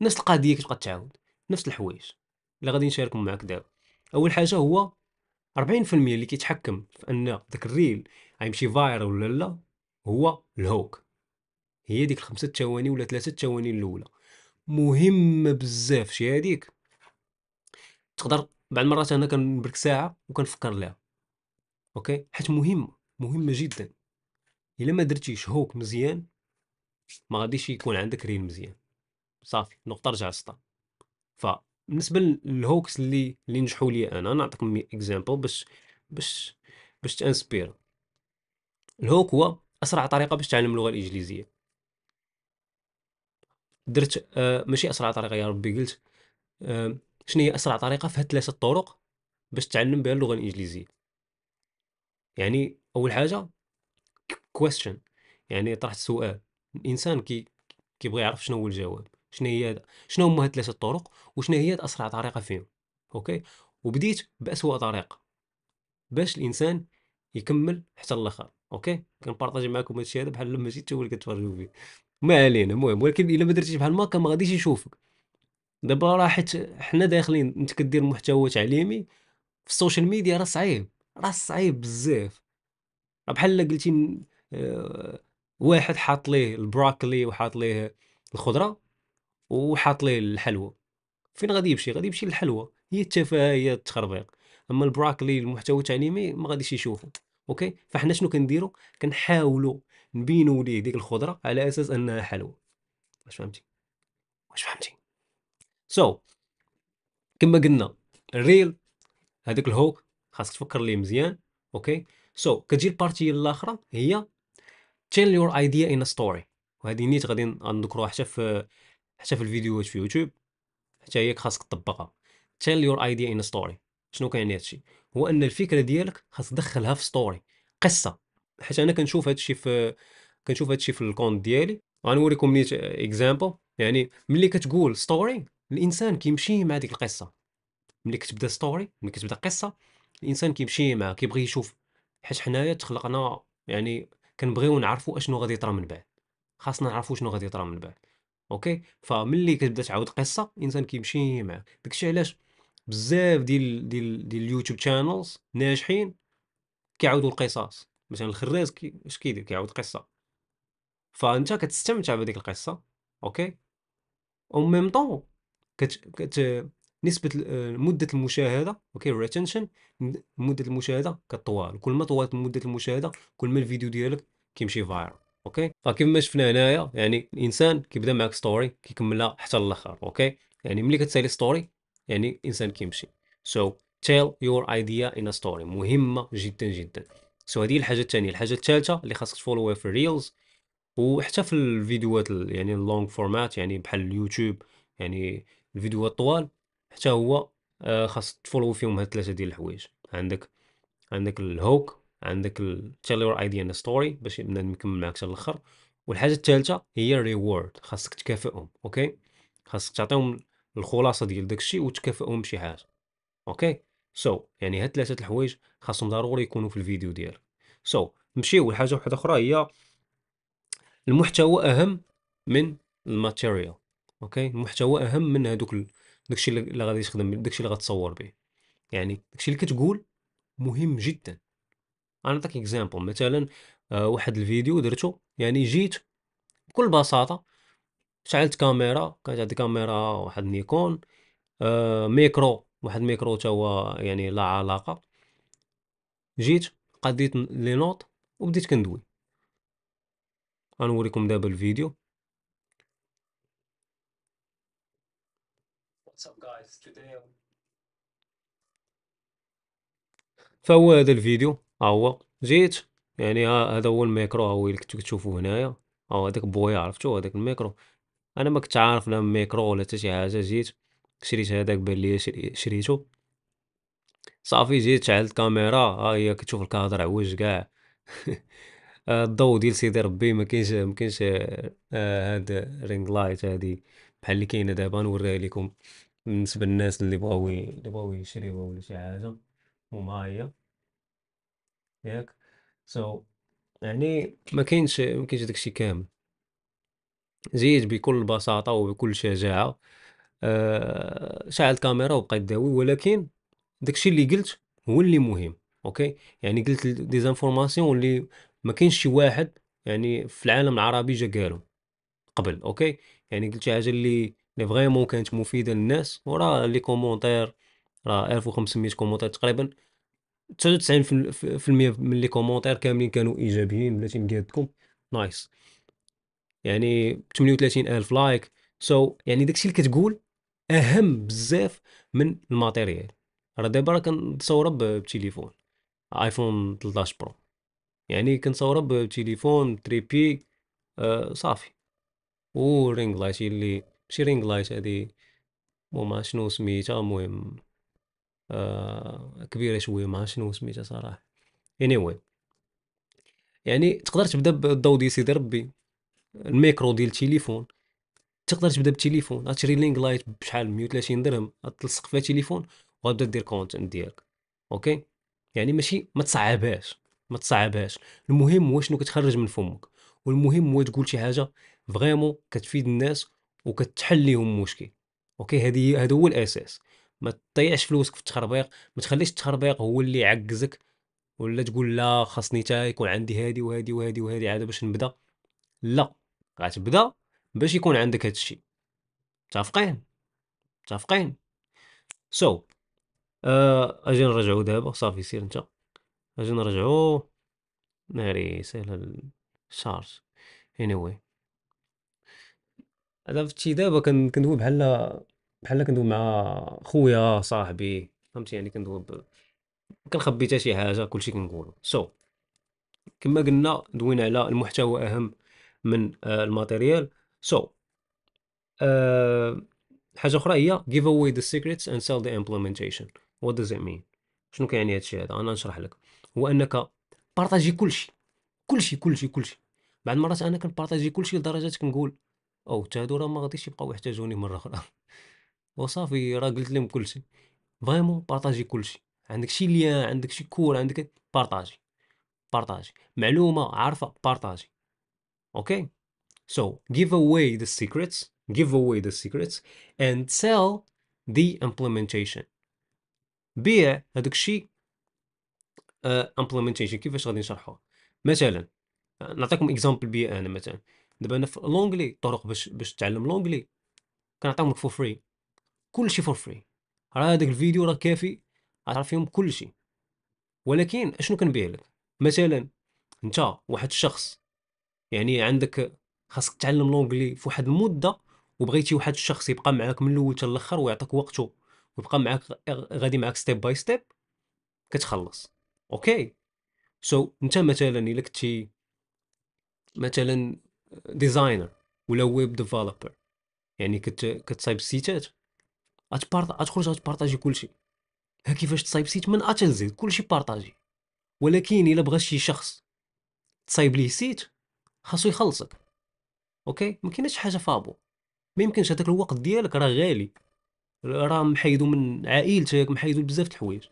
نفس القضيه كتبقى تعاود نفس الحوايج اللي غادي نشاركهم معك دابا اول حاجه هو 40% اللي كيتحكم في ان داك الريل غيمشي فاير ولا لا هو الهوك هي ديك الخمسه ثواني ولا ثلاثه ثواني الاولى مهمه بزاف شي هذيك تقدر بعض المرات انا كنبرك ساعه وكنفكر لها اوكي حيت مهمه مهمه جدا الا ما درتيش هوك مزيان ما غاديش يكون عندك ريل مزيان صافي نقطه رجع سطا فبالنسبه للهوكس اللي اللي نجحوا لي انا نعطيك اكزامبل باش باش باش تانسبير الهوك هو اسرع طريقه باش تعلم اللغه الانجليزيه درت آه ماشي اسرع طريقه يا ربي قلت آه شنو هي اسرع طريقه في ثلاثه الطرق باش تعلم بها اللغه الانجليزيه يعني اول حاجه كويستشن يعني طرحت سؤال الانسان كي كيبغي يعرف شنو هو الجواب شنو هي شنو هما هاد ثلاثه الطرق وشنو هي اسرع طريقه فيهم اوكي وبديت باسوا طريقه باش الانسان يكمل حتى الاخر اوكي كنبارطاجي معكم هادشي هذا بحال لما جيت هو اللي كتفرجوا فيه ما علينا المهم ولكن الا ما درتيش بحال ما كان ما غاديش يشوفك دابا راه حيت حنا داخلين انت كدير محتوى تعليمي في السوشيال ميديا راه صعيب راه صعيب بزاف بحال قلتي آه، واحد حاط ليه البروكلي وحاط ليه الخضره وحاط ليه الحلوى فين غادي يمشي غادي يمشي للحلوى هي التفاهه هي التخربيق اما البروكلي المحتوى التعليمي ما غاديش يشوفه اوكي فحنا شنو كنديرو كنحاولوا نبينوا ليه ديك الخضره على اساس انها حلوى واش فهمتي واش فهمتي سو so, كما قلنا الريل هذاك الهوك خاصك تفكر ليه مزيان اوكي سو so, كتجي البارتي الاخرى هي tell your idea in a story وهذه نيت غادي نذكروها حتى في حتى في الفيديوهات في يوتيوب حتى هي خاصك تطبقها tell your idea in a story شنو كيعني هادشي هو ان الفكره ديالك خاص تدخلها في ستوري قصه حيت انا كنشوف هادشي في كنشوف هادشي في الكونت ديالي غنوريكم نيت اكزامبل يعني ملي كتقول ستوري الانسان كيمشي مع ديك القصه ملي كتبدا ستوري ملي كتبدا قصه الانسان كيمشي معها كيبغي يشوف حيت حنايا تخلقنا يعني كنبغيو نعرفوا اشنو غادي يطرى من بعد خاصنا نعرفوا شنو غادي يطرى من بعد اوكي فملي كتبدا تعاود قصه الانسان كيمشي معاك داكشي علاش بزاف ديال ديال ديال اليوتيوب شانلز ناجحين كيعاودوا القصص مثلا الخراز كي اش كيدير كيعاود قصه فانت كتستمتع بهذيك القصه اوكي او ميم طون كت كت نسبه آه، مده المشاهده اوكي الريتنشن مده المشاهده كطوال كل ما طوالت مده المشاهده كل ما الفيديو ديالك كيمشي فايرال اوكي فكما شفنا هنايا يعني الانسان كيبدا معك ستوري كيكملها حتى الاخر اوكي يعني ملي كتسالي ستوري يعني الانسان كيمشي سو so, tell your idea in a story مهمه جدا جدا سو so, هذه الحاجه الثانيه الحاجه الثالثه اللي خاصك تفولوها في الريلز وحتى في الفيديوهات يعني اللونج فورمات يعني بحال اليوتيوب يعني الفيديوهات طوال حتى هو آه، خاص تفولو فيهم هاد ثلاثه ديال الحوايج عندك عندك الهوك عندك تيل يور ايديا ان ستوري باش نكمل معاك حتى الاخر والحاجه الثالثه هي الريورد خاصك تكافئهم اوكي خاصك تعطيهم الخلاصه ديال داكشي وتكافئهم بشي حاجه اوكي سو so, يعني هاد ثلاثه الحوايج خاصهم ضروري يكونوا في الفيديو ديالك سو so, نمشيو لحاجه واحده اخرى هي المحتوى اهم من الماتيريال اوكي المحتوى اهم من هذوك داكشي اللي غادي تخدم داكشي اللي غتصور به يعني داكشي اللي كتقول مهم جدا انا نعطيك اكزامبل مثلا آه، واحد الفيديو درته يعني جيت بكل بساطه شعلت كاميرا كانت عندي كاميرا واحد نيكون آه ميكرو واحد ميكرو تا هو يعني لا علاقه جيت قديت لي نوط وبديت كندوي غنوريكم دابا الفيديو فهو هذا الفيديو ها هو جيت يعني هذا هو الميكرو ها هو اللي كنتو كتشوفو هنايا ها هو هذاك بويا عرفتو هذاك الميكرو انا ما كنت عارف لا ميكرو ولا حتى شي حاجه جيت شريت هذاك بان ليا شريتو صافي جيت شعلت الكاميرا ها هي كتشوف الكادر عوج كاع الضو ديال سيدي ربي ما كاينش ما كاينش آه، هاد رينغ لايت هادي بحال اللي كاينه دابا نوريها لكم بالنسبه للناس اللي بغاو اللي بغاو يشريوها ولا شي حاجه هي ياك سو so, يعني ما كاينش ما كاينش داكشي كامل جيت بكل بساطه وبكل شجاعه أه شعل الكاميرا وبقى يداوي ولكن داكشي اللي قلت هو اللي مهم اوكي يعني قلت دي زانفورماسيون اللي ما كاينش شي واحد يعني في العالم العربي جا قالو قبل اوكي يعني قلت شي حاجه اللي لي فريمون كانت مفيده للناس وراه لي كومونتير راه 1500 كومونتير تقريبا 99% من لي كومونتير كاملين كانوا ايجابيين بلاتي مقادكم نايس يعني 38 الف لايك سو so, يعني داكشي اللي كتقول اهم بزاف من الماتيريال راه دابا راه كنتصور بتليفون ايفون 13 برو يعني كنصور بتليفون تريبي آه صافي و رينغ لايت اللي ماشي رينغ لايت هادي وما شنو سميتها المهم آه، كبيره شويه ما شنو سميتها صراحه anyway يعني تقدر تبدا بالضو ديال سيدي ربي الميكرو ديال التليفون تقدر تبدا بالتليفون غاتشري لينك لايت بشحال 130 درهم غاتلصق فيها التليفون وغاتبدا دير كونتنت ديالك اوكي يعني ماشي ما تصعبهاش ما تصعبهاش المهم هو شنو كتخرج من فمك والمهم هو تقول شي حاجه فريمون كتفيد الناس وكتحل ليهم مشكل اوكي هذه هذا هو الاساس ما تضيعش فلوسك في التخربيق ما تخليش التخربيق هو اللي يعكزك ولا تقول لا خاصني تا يكون عندي هادي وهادي وهادي وهادي عاد باش نبدا لا غتبدا باش يكون عندك هادشي متفقين متفقين سو so, uh, اجي نرجعو دابا صافي سير انت اجي نرجعو ناري سهل الشارج anyway هذا فتي دابا كندوي بحال بحال كندوي مع خويا صاحبي فهمتي يعني كندوي ب... كنخبي حتى شي حاجه كلشي كنقولو سو so, كما قلنا دوينا على المحتوى اهم من آه، الماتيريال سو so, آه، حاجه اخرى هي give away the secrets and sell the implementation what does it mean شنو كيعني هادشي هذا انا نشرح لك هو انك بارطاجي كلشي كلشي كلشي كلشي بعض المرات انا كنبارطاجي كلشي لدرجه كنقول او حتى هادو راه ما غاديش يبقاو يحتاجوني مره اخرى وصافي راه قلت لهم كلشي فريمون بارطاجي كلشي عندك شي ليان عندك شي كور عندك بارطاجي بارطاجي معلومه عارفه بارطاجي اوكي سو give away the secrets give away the secrets and sell the implementation بيع هذاك الشيء uh, آه، implementation كيفاش غادي نشرحوه مثلا نعطيكم اكزامبل بي انا مثلا دابا انا في لونجلي طرق باش باش تعلم لونجلي كنعطيهم لك فور فري كل شيء فور فري راه هذاك الفيديو راه كافي غتعرف فيهم كل شيء ولكن اشنو كنبيع لك مثلا انت واحد الشخص يعني عندك خاصك تعلم لونجلي في واحد المده وبغيتي واحد الشخص يبقى معاك من الاول حتى الاخر ويعطيك وقته ويبقى معاك غادي معاك ستيب باي ستيب كتخلص اوكي سو so, انت مثلا الا كنتي مثلا ديزاينر ولا ويب ديفلوبر يعني كت كتصايب غتخرج غتبارطاجي كلشي ها كيفاش تصايب سيت من اتل زد كلشي بارطاجي ولكن الا بغى شي شخص تصايب ليه سيت خاصو يخلصك اوكي ما كاينش حاجه فابو ما يمكنش هذاك الوقت ديالك راه غالي راه محيدو من عائلتك محيدو بزاف د الحوايج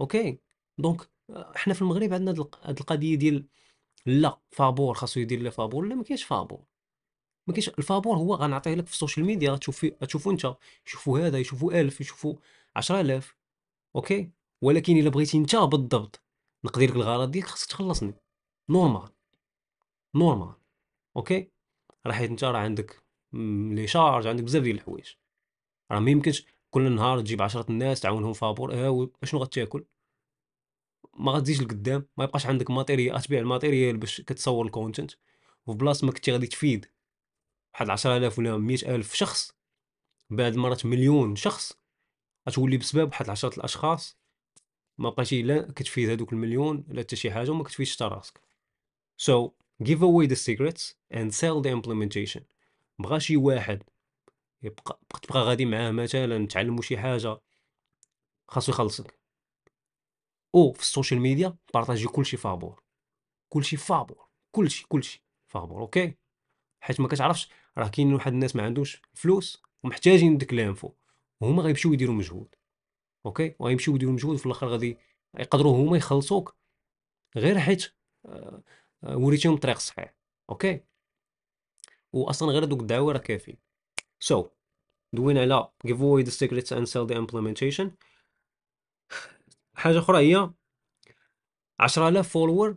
اوكي دونك حنا في المغرب عندنا هاد القضيه ديال لا فابور خاصو يدير لا فابور لا ما كاينش فابور ماكاينش كاينش الفابور هو غنعطيه لك في السوشيال ميديا تشوفي غتشوفو انت يشوفو هذا يشوفوا ألف يشوفوا ألاف اوكي ولكن الا بغيتي انت بالضبط نقضي لك الغرض ديالك خاصك تخلصني نورمال نورمال اوكي راه حيت انت راه عندك لي شارج عندك بزاف ديال الحوايج راه ميمكنش كل نهار تجيب عشرة الناس تعاونهم فابور ها آه، شنو غتاكل ما غتزيدش لقدام ما يبقاش عندك ماتيريال تبيع الماتيريال باش كتصور الكونتنت وفي بلاصه ما كنتي غادي تفيد واحد 10000 ولا 100000 شخص بعد مرات مليون شخص غتولي بسبب واحد عشرة الاشخاص ما بقيتي لا كتفيد هذوك المليون لا حتى شي حاجه وما كتفيدش حتى راسك so give away the secrets and sell the implementation بغا شي واحد يبقى تبقى غادي معاه مثلا تعلمو شي حاجه خاصو يخلصك او في السوشيال ميديا بارطاجي كلشي فابور كلشي فابور كلشي كلشي فابور اوكي حيت ما كتعرفش راه كاين واحد الناس ما عندوش فلوس ومحتاجين ديك لانفو وهما غيمشيو يديروا مجهود اوكي وغيمشيو يديروا مجهود في الاخر غادي يقدروا هما يخلصوك غير حيت آه، آه، وريتيهم الطريق الصحيح اوكي واصلا غير دوك الدعوه راه كافي سو so, دوينا على give away the secrets and sell the implementation حاجه اخرى هي 10000 فولور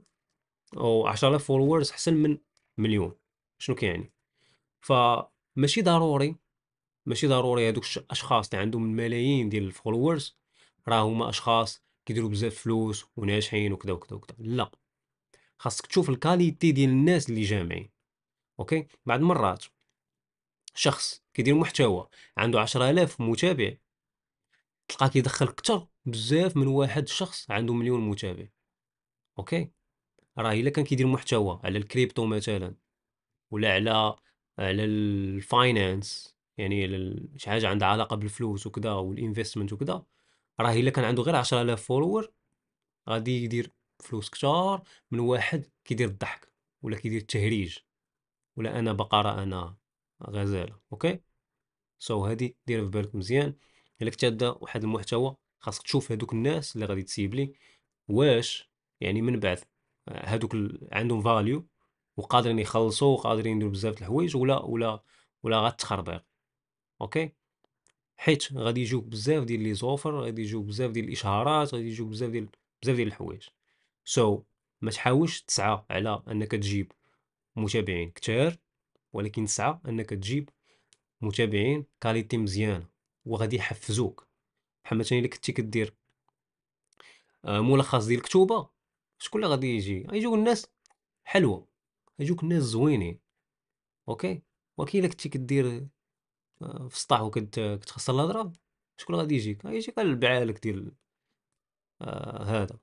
او 10000 فولورز احسن من مليون شنو كيعني فماشي ضروري ماشي ضروري هادوك الاشخاص اللي عندهم الملايين ديال الفولورز راه هما اشخاص كيديروا بزاف فلوس وناجحين وكذا وكذا وكذا لا خاصك تشوف الكاليتي ديال الناس اللي جامعين اوكي بعد المرات شخص كيدير محتوى عنده آلاف متابع تلقاه كيدخل اكثر بزاف من واحد شخص عنده مليون متابع اوكي راه الا كان كيدير محتوى على الكريبتو مثلا ولا على آه، للفاينانس يعني شي حاجه عندها علاقه بالفلوس وكذا والانفستمنت وكذا راه الا كان عنده غير 10000 فولور غادي يدير فلوس كثار من واحد كيدير الضحك ولا كيدير التهريج ولا انا بقره انا غزاله اوكي سو so هادي دير في بالك مزيان الا كنت هذا واحد المحتوى خاصك تشوف هادوك الناس اللي غادي تسيب لي واش يعني من بعد آه، هادوك عندهم فاليو وقادرين يخلصوا وقادرين يديروا بزاف د الحوايج ولا ولا ولا غتخربيق اوكي حيت غادي يجوك بزاف ديال لي زوفر غادي يجوك بزاف ديال الاشهارات غادي يجوك بزاف ديال بزاف ديال الحوايج سو so, ما تحاولش تسعى على انك تجيب متابعين كتار ولكن تسعى انك تجيب متابعين كاليتي مزيانه وغادي يحفزوك بحال مثلا الا كنتي كدير آه، ملخص ديال الكتوبه شكون اللي غادي يجي غيجيو الناس حلوه يجوك الناس زوينين اوكي ولكن الا كنتي كدير آه، في السطح كتخسر الهضره شكون غادي يجيك يجيك البعالك ديال آه هذا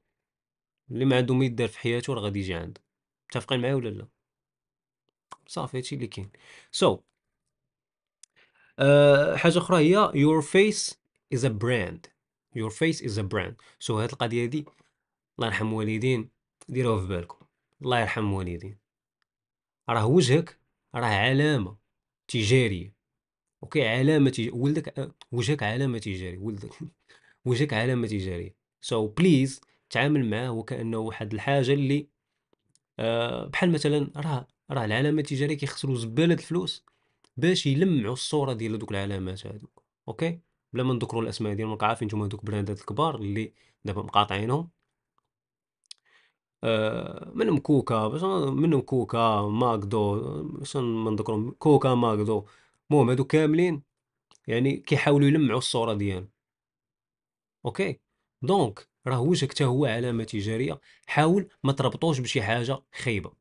اللي ما عنده ما يدار في حياته راه غادي يجي عنده متفقين معايا ولا لا صافي هادشي اللي كاين سو so, آه حاجه اخرى هي your face is a brand your face is a brand سو so, هاد القضيه هادي الله يرحم الوالدين ديروها في بالكم الله يرحم الوالدين راه وجهك راه علامه تجاريه اوكي علامه تج... ولدك آه، وجهك علامه تجاريه ولدك وجهك علامه تجاريه سو so بليز تعامل معاه وكانه واحد الحاجه اللي أه بحال مثلا راه راه العلامه التجاريه كيخسروا زباله الفلوس باش يلمعوا الصوره ديال هذوك العلامات هذوك اوكي بلا ما نذكروا الاسماء ديالهم راك عارفين نتوما هذوك البراندات الكبار اللي دابا مقاطعينهم آه، منهم كوكا باش منهم كوكا ماكدو باش ما نذكرهم كوكا ماكدو المهم هادو كاملين يعني كيحاولوا يلمعوا الصوره ديالو اوكي دونك راه وجهك حتى هو علامه تجاريه حاول ما تربطوش بشي حاجه خايبه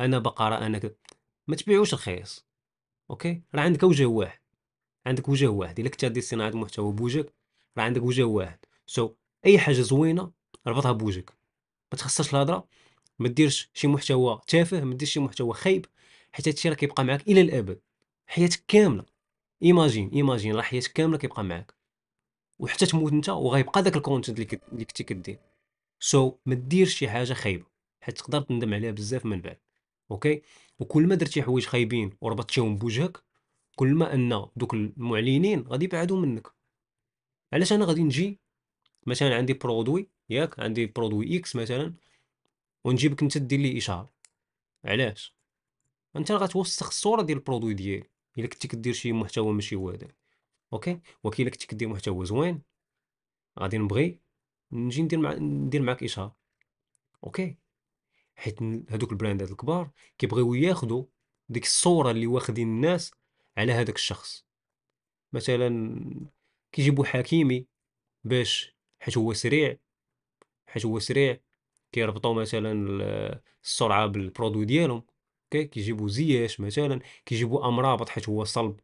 انا بقرا انا ك... ما تبيعوش رخيص اوكي راه عندك وجه واحد عندك وجه واحد الا كنت صناعه محتوى بوجهك راه عندك وجه واحد سو so, اي حاجه زوينه ربطها بوجهك ما تخسرش الهضره ما ديرش شي محتوى تافه ما ديرش شي محتوى خايب حيت هادشي راه كيبقى معاك الى الابد حياتك كامله ايماجين ايماجين راه حياتك كامله كيبقى معاك وحتى تموت انت وغيبقى داك الكونتنت اللي كنتي كدير سو so, ما ديرش شي حاجه خايبه حيت تقدر تندم عليها بزاف من بعد اوكي وكل ما درتي حوايج خايبين وربطتيهم بوجهك كل ما ان دوك المعلنين غادي يبعدوا منك علاش انا غادي نجي مثلا عندي برودوي ياك عندي برودوي اكس مثلا ونجيبك انت دير لي اشهار علاش انت غتوسخ الصوره ديال البرودوي ديالي الا كنتي كدير شي محتوى ماشي هو هذا اوكي ولكن الا كنتي كدير محتوى زوين غادي نبغي نجي ندير مع... ندير معاك اشهار اوكي حيت هذوك البراندات الكبار كيبغيو ياخذوا ديك الصوره اللي واخدين الناس على هذاك الشخص مثلا كيجيبوا حكيمي باش حيت هو سريع حيت هو سريع كيربطوا مثلا السرعه بالبرودوي ديالهم اوكي كيجيبوا زياش مثلا كيجيبوا امرابط حيت هو صلب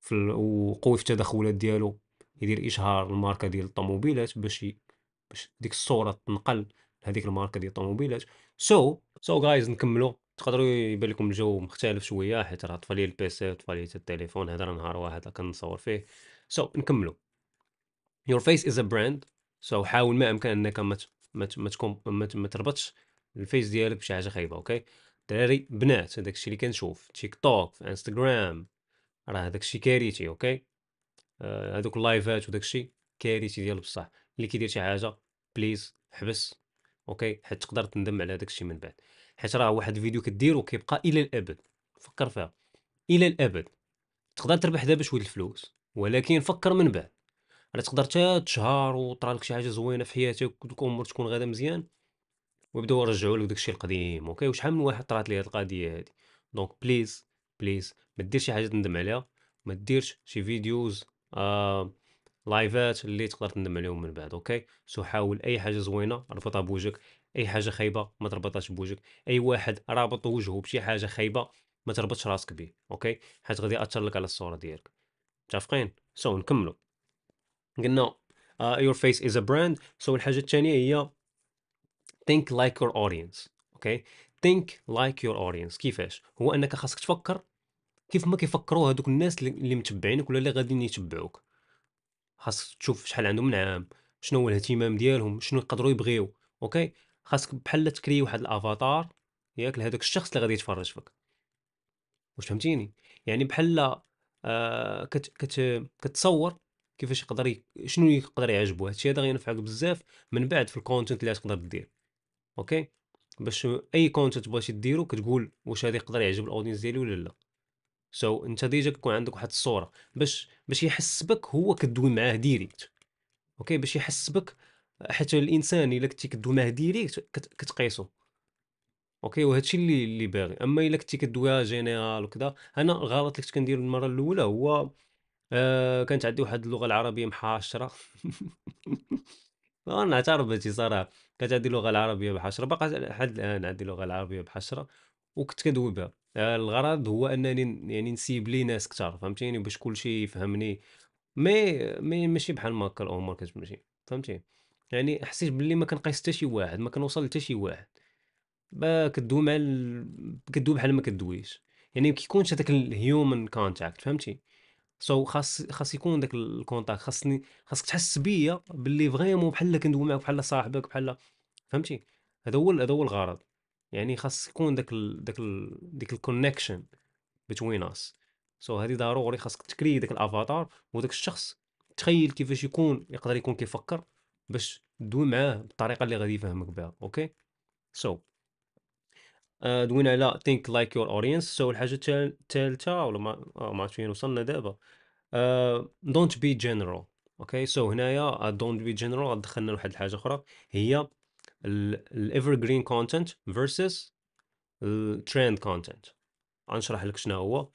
في ال... وقوي في التدخلات ديالو يدير اشهار الماركه ديال الطوموبيلات باش ي... باش ديك الصوره تنقل لهذيك الماركه ديال الطوموبيلات سو سو جايز نكملوا تقدروا يبان لكم الجو مختلف شويه حيت راه طفى البيسي طفى التليفون هذا راه نهار واحد كنصور فيه سو so, نكملوا Your face is a brand سو حاول ما امكن انك ما ما ما ما تربطش الفيس ديالك بشي حاجه خايبه اوكي دراري بنات هذاك الشيء اللي كنشوف تيك توك في انستغرام راه هذاك الشيء كارثي اوكي آه، هذوك آه اللايفات وداك الشيء كارثي ديال بصح اللي كيدير شي حاجه بليز حبس اوكي حيت تقدر تندم على داك الشيء من بعد حيت راه واحد الفيديو كديرو كيبقى الى الابد فكر فيها الى الابد تقدر تربح دابا شويه الفلوس ولكن فكر من بعد على تقدر حتى تشهر وطرا لك شي حاجه زوينه في حياتك ودوك تكون غادا مزيان ويبداو يرجعوا لك داكشي القديم اوكي وشحال من واحد طرات ليه هاد القضيه هادي دونك بليز بليز ما ديرش شي حاجه تندم عليها ما ديرش شي فيديوز آه لايفات اللي تقدر تندم عليهم من بعد اوكي سو حاول اي حاجه زوينه ربطها بوجهك اي حاجه خايبه ما تربطهاش بوجهك اي واحد رابط وجهه بشي حاجه خايبه ما تربطش راسك به اوكي حيت غادي ياثر لك على الصوره ديالك متفقين سو نكملوا قلنا يور فيس از ا براند so الحاجه الثانيه هي think like your audience اوكي okay? think like your audience كيفاش هو انك خاصك تفكر كيف ما كيفكروا هذوك الناس اللي متبعينك ولا اللي غاديين يتبعوك خاصك تشوف شحال عندهم من عام شنو هو الاهتمام ديالهم شنو يقدروا يبغيو اوكي خاصك بحال تكري واحد الافاتار ياك لهذاك الشخص اللي غادي يتفرج فيك واش فهمتيني يعني بحال آه كت كت كتصور كيفاش يقدر ي... شنو يقدر يعجبو هادشي هذا غينفعك بزاف من بعد في الكونتنت اللي تقدر دير اوكي باش اي كونتنت بغيتي ديرو كتقول واش هذا يقدر يعجب الاودينس ديالي ولا لا سو so, انت ديجا كيكون عندك واحد الصوره باش باش يحس بك هو كدوي معاه ديريكت اوكي باش يحس بك حتى الانسان الا كنتي كدوي معاه ديريكت كتقيسو اوكي وهادشي اللي اللي باغي اما الا كنتي كدويها جينيرال وكذا انا غلط اللي كنت كندير المره الاولى هو آه كانت عندي واحد اللغه العربيه محاشره نعترف بهادشي صراحه كانت عندي اللغه العربيه بحشره باقا لحد الان عندي اللغه العربيه بحشره وكنت كندوي آه الغرض هو انني يعني نسيب لي ناس كثار فهمتيني يعني باش كلشي يفهمني مي مي ماشي بحال ما هكا الامور كتمشي فهمتي يعني حسيت بلي ما كنقيس حتى شي واحد ما كنوصل حتى شي واحد با كدوي مع ال... كدوي بحال ما كدويش يعني ما كيكونش هذاك الهيومن كونتاكت فهمتي سو so خاص خاص يكون داك الكونتاكت خاصني خاصك تحس بيا باللي فريمون بحال كندوي معاك بحال صاحبك بحال فهمتي هذا هو هذا هو الغرض يعني خاص يكون داك ال داك ال ديك الكونكشن بتوين اس سو هذه ضروري خاصك تكري داك الافاتار وداك الشخص تخيل كيفاش يكون يقدر يكون كيفكر باش دوي معاه بالطريقه اللي غادي يفهمك بها اوكي سو so. دوينا على ثينك لايك يور اورينس سو الحاجه الثالثه ولا ما آه، ما عرفتش فين وصلنا دابا دونت بي جنرال اوكي سو هنايا دونت بي جنرال دخلنا لواحد الحاجه اخرى هي جرين كونتنت فيرسس الترند كونتنت غنشرح لك شنو هو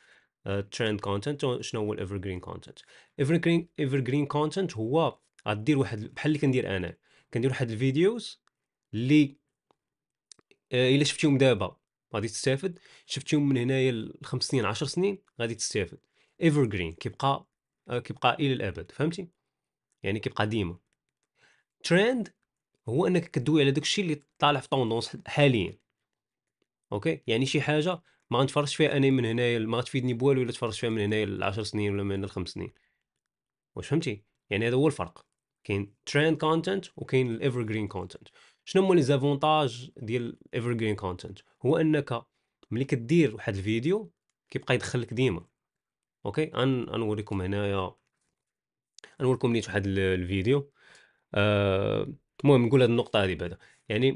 الترند آه، كونتنت وشنو هو جرين كونتنت ايفر جرين كونتنت هو غدير واحد بحال اللي كندير انا كندير واحد الفيديوز اللي آه، الا شفتيهم دابا غادي تستافد شفتيهم من هنايا لخمس سنين 10 سنين غادي تستافد ايفرغرين كيبقى آه، كيبقى الى الابد فهمتي يعني كيبقى ديما ترند هو انك كدوي على داكشي اللي طالع في طوندونس حاليا اوكي يعني شي حاجه ما غنتفرجش فيها انا من هنايا ما غتفيدني بوالو الا تفرجت فيها من هنايا ل 10 سنين ولا من الخمس سنين واش فهمتي يعني هذا هو الفرق كاين ترند كونتنت وكاين الايفرجرين كونتنت شنو هما لي زافونتاج ديال جرين كونتنت هو انك ملي كدير واحد الفيديو كيبقى يدخل لك ديما اوكي أن نوريكم هنايا نوريكم نيت واحد الفيديو آه، المهم نقول هذه النقطه هذه بعدا يعني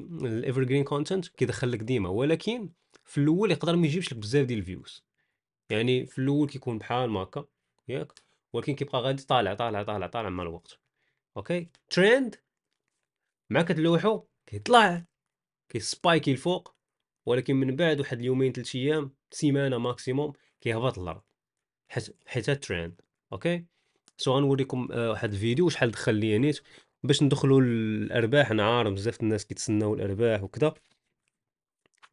جرين كونتنت كيدخل لك ديما ولكن في الاول يقدر ما يجيبش لك بزاف ديال الفيوز يعني في الاول كيكون بحال ما هكا ياك ولكن كيبقى غادي طالع طالع طالع طالع مع الوقت اوكي ترند مع كتلوحو كيطلع كيسبايكي الفوق ولكن من بعد واحد اليومين ثلاث ايام سيمانه ماكسيموم كيهبط الارض حيت الترند اوكي سو غنوريكم آه، واحد الفيديو شحال دخل لي نيت باش ندخلوا الارباح انا عارف بزاف الناس كيتسناو الارباح وكذا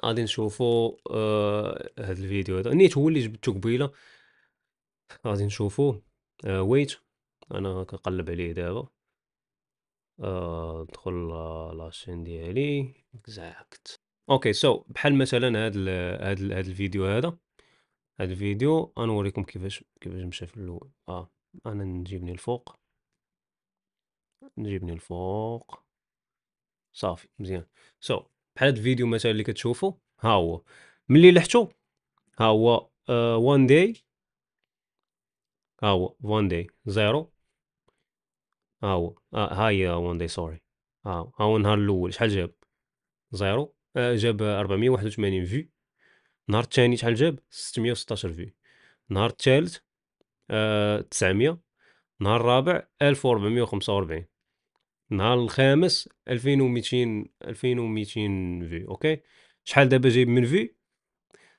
غادي نشوفوا آه هذا الفيديو هذا نيت هو اللي جبتو قبيله غادي نشوفوا آه ويت انا كنقلب عليه دابا ندخل آه، آه، لاشين ديالي اكزاكت اوكي سو بحال مثلا هاد الـ هاد الـ هاد الفيديو هذا هاد الفيديو غنوريكم كيفاش كيفاش مشى في الاول اه انا نجيبني الفوق نجيبني الفوق صافي مزيان سو so, بحال هاد الفيديو مثلا اللي كتشوفوا ها هو ملي لحتو ها هو وان آه، داي ها هو وان داي زيرو آه، آه، هاو هاي وان داي سوري هاو هاو النهار الاول شحال جاب زيرو آه جاب 481 فيو نهار الثاني شحال جاب 616 فيو نهار الثالث آه 900 نهار الرابع 1445 نهار الخامس 2200 2200 فيو اوكي شحال دابا جايب من فيو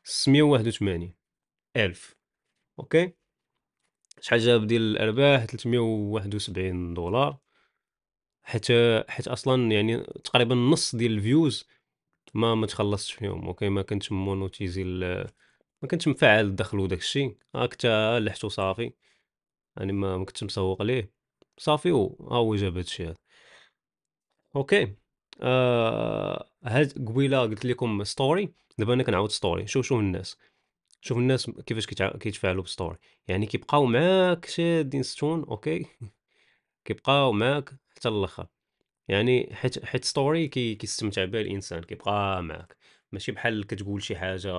681 1000 اوكي شحال جاب ديال الارباح 371 دولار حيت حيت اصلا يعني تقريبا نص ديال الفيوز ما ما تخلصتش فيهم اوكي ما كنت مونوتيزي ما كنتش مفعل الدخل وداك الشيء هاك لحتو صافي يعني ما ما كنتش مسوق ليه صافي ها هو جاب هادشي هذا اوكي آه هاد قبيله قلت لكم ستوري دابا انا كنعاود ستوري شوف شوف الناس تشوف الناس كيفاش كيتفاعلوا بالستوري يعني كيبقاو معاك شادين ستون اوكي كيبقاو معاك حتى الاخر يعني حيت حيت ستوري كي كيستمتع بها الانسان كيبقى معاك ماشي بحال كتقول شي حاجه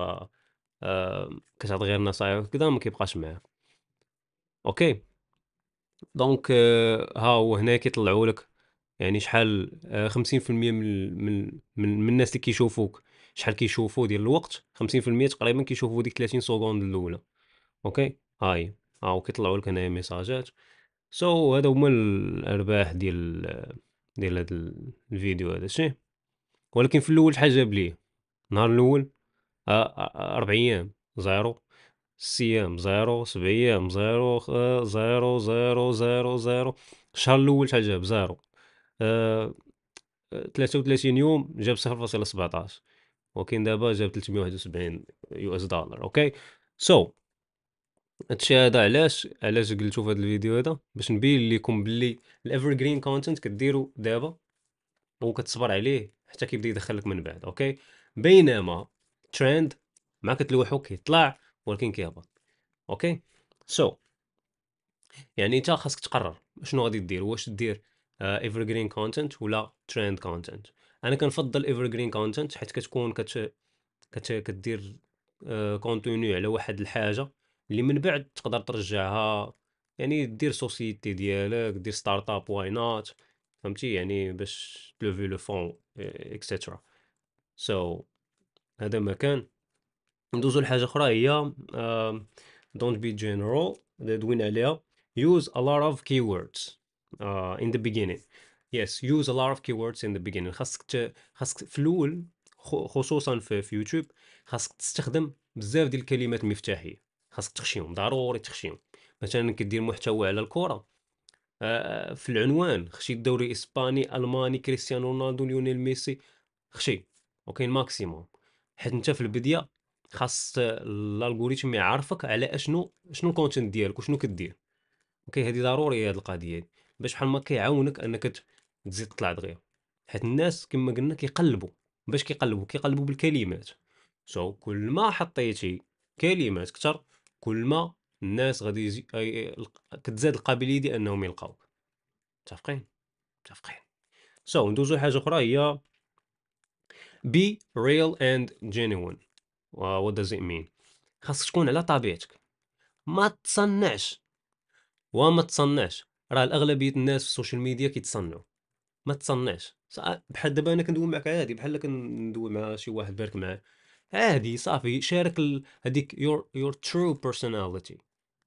آه كتعطي غير نصائح وكذا ما كيبقاش معاك اوكي دونك آه ها هو هنا كيطلعوا لك يعني شحال آه 50% من من من الناس اللي كيشوفوك شحال كيشوفوا ديال الوقت 50% تقريبا كيشوفوا ديك 30 سكوند الاولى اوكي هاي ها كيطلعوا لك هنايا ميساجات سو so, هذا هما الارباح ديال ديال هذا الفيديو هذا شي ولكن في الاول شحال جاب نهار النهار الاول اربع ايام زيرو سيام زيرو سبع ايام زيرو زيرو زيرو زيرو زيرو الشهر الاول شحال جاب زيرو 33 يوم جاب 0.17 ولكن دابا جاب 371 يو اس دولار اوكي سو so, هادشي هذا علاش علاش قلتو في هذا الفيديو هذا باش نبين لكم بلي الايفر جرين كونتنت كديرو دابا وكتصبر عليه حتى كيبدا يدخل لك من بعد اوكي بينما ترند ما كتلوحو كيطلع ولكن كيهبط اوكي سو so, يعني انت خاصك تقرر شنو غادي دير واش دير ايفر جرين كونتنت ولا ترند كونتنت انا كنفضل جرين كونتنت حيت كتكون كت... كت... كدير كونتوني آه، على واحد الحاجه اللي من بعد تقدر ترجعها يعني دير سوسيتي ديالك دير ستارت اب واي نوت فهمتي يعني باش تلوفي لو فون اكسيترا سو هذا ما كان ندوزو لحاجه اخرى هي دونت بي جنرال دوينا عليها use a lot of keywords uh, in the beginning يس يوز ا لوت اوف كي ووردز ان ذا بيجينينغ خاصك ت... خاصك في الاول خصوصا في, في يوتيوب خاصك تستخدم بزاف ديال الكلمات المفتاحيه خاصك تخشيهم ضروري تخشيهم مثلا كدير محتوى على الكره آه, آه، في العنوان خشي الدوري الاسباني الماني كريستيانو رونالدو ليونيل ميسي خشي وكاين ماكسيموم حيت انت في البدايه خاص الالغوريثم يعرفك على اشنو شنو الكونتنت ديالك وشنو كدير اوكي هذه ضروري هذه القضيه باش بحال ما كيعاونك انك تزيد تطلع دغيا حيت الناس كما قلنا كيقلبوا باش كيقلبوا كيقلبوا بالكلمات سو so, كل ما حطيتي كلمات كثر كل ما الناس غادي يزي... كتزاد القابليه دي انهم يلقاوك متفقين متفقين سو so, ندوزو حاجه اخرى هي بي ريل اند جينيون وات داز ات مين خاصك تكون على طبيعتك ما تصنعش وما تصنعش راه الاغلبيه الناس في السوشيال ميديا كيتصنعوا ما تصنعش بحال دابا انا كندوي معك عادي بحال كندوي مع شي واحد بارك معاه عادي صافي شارك ال... هذيك يور يور ترو بيرسوناليتي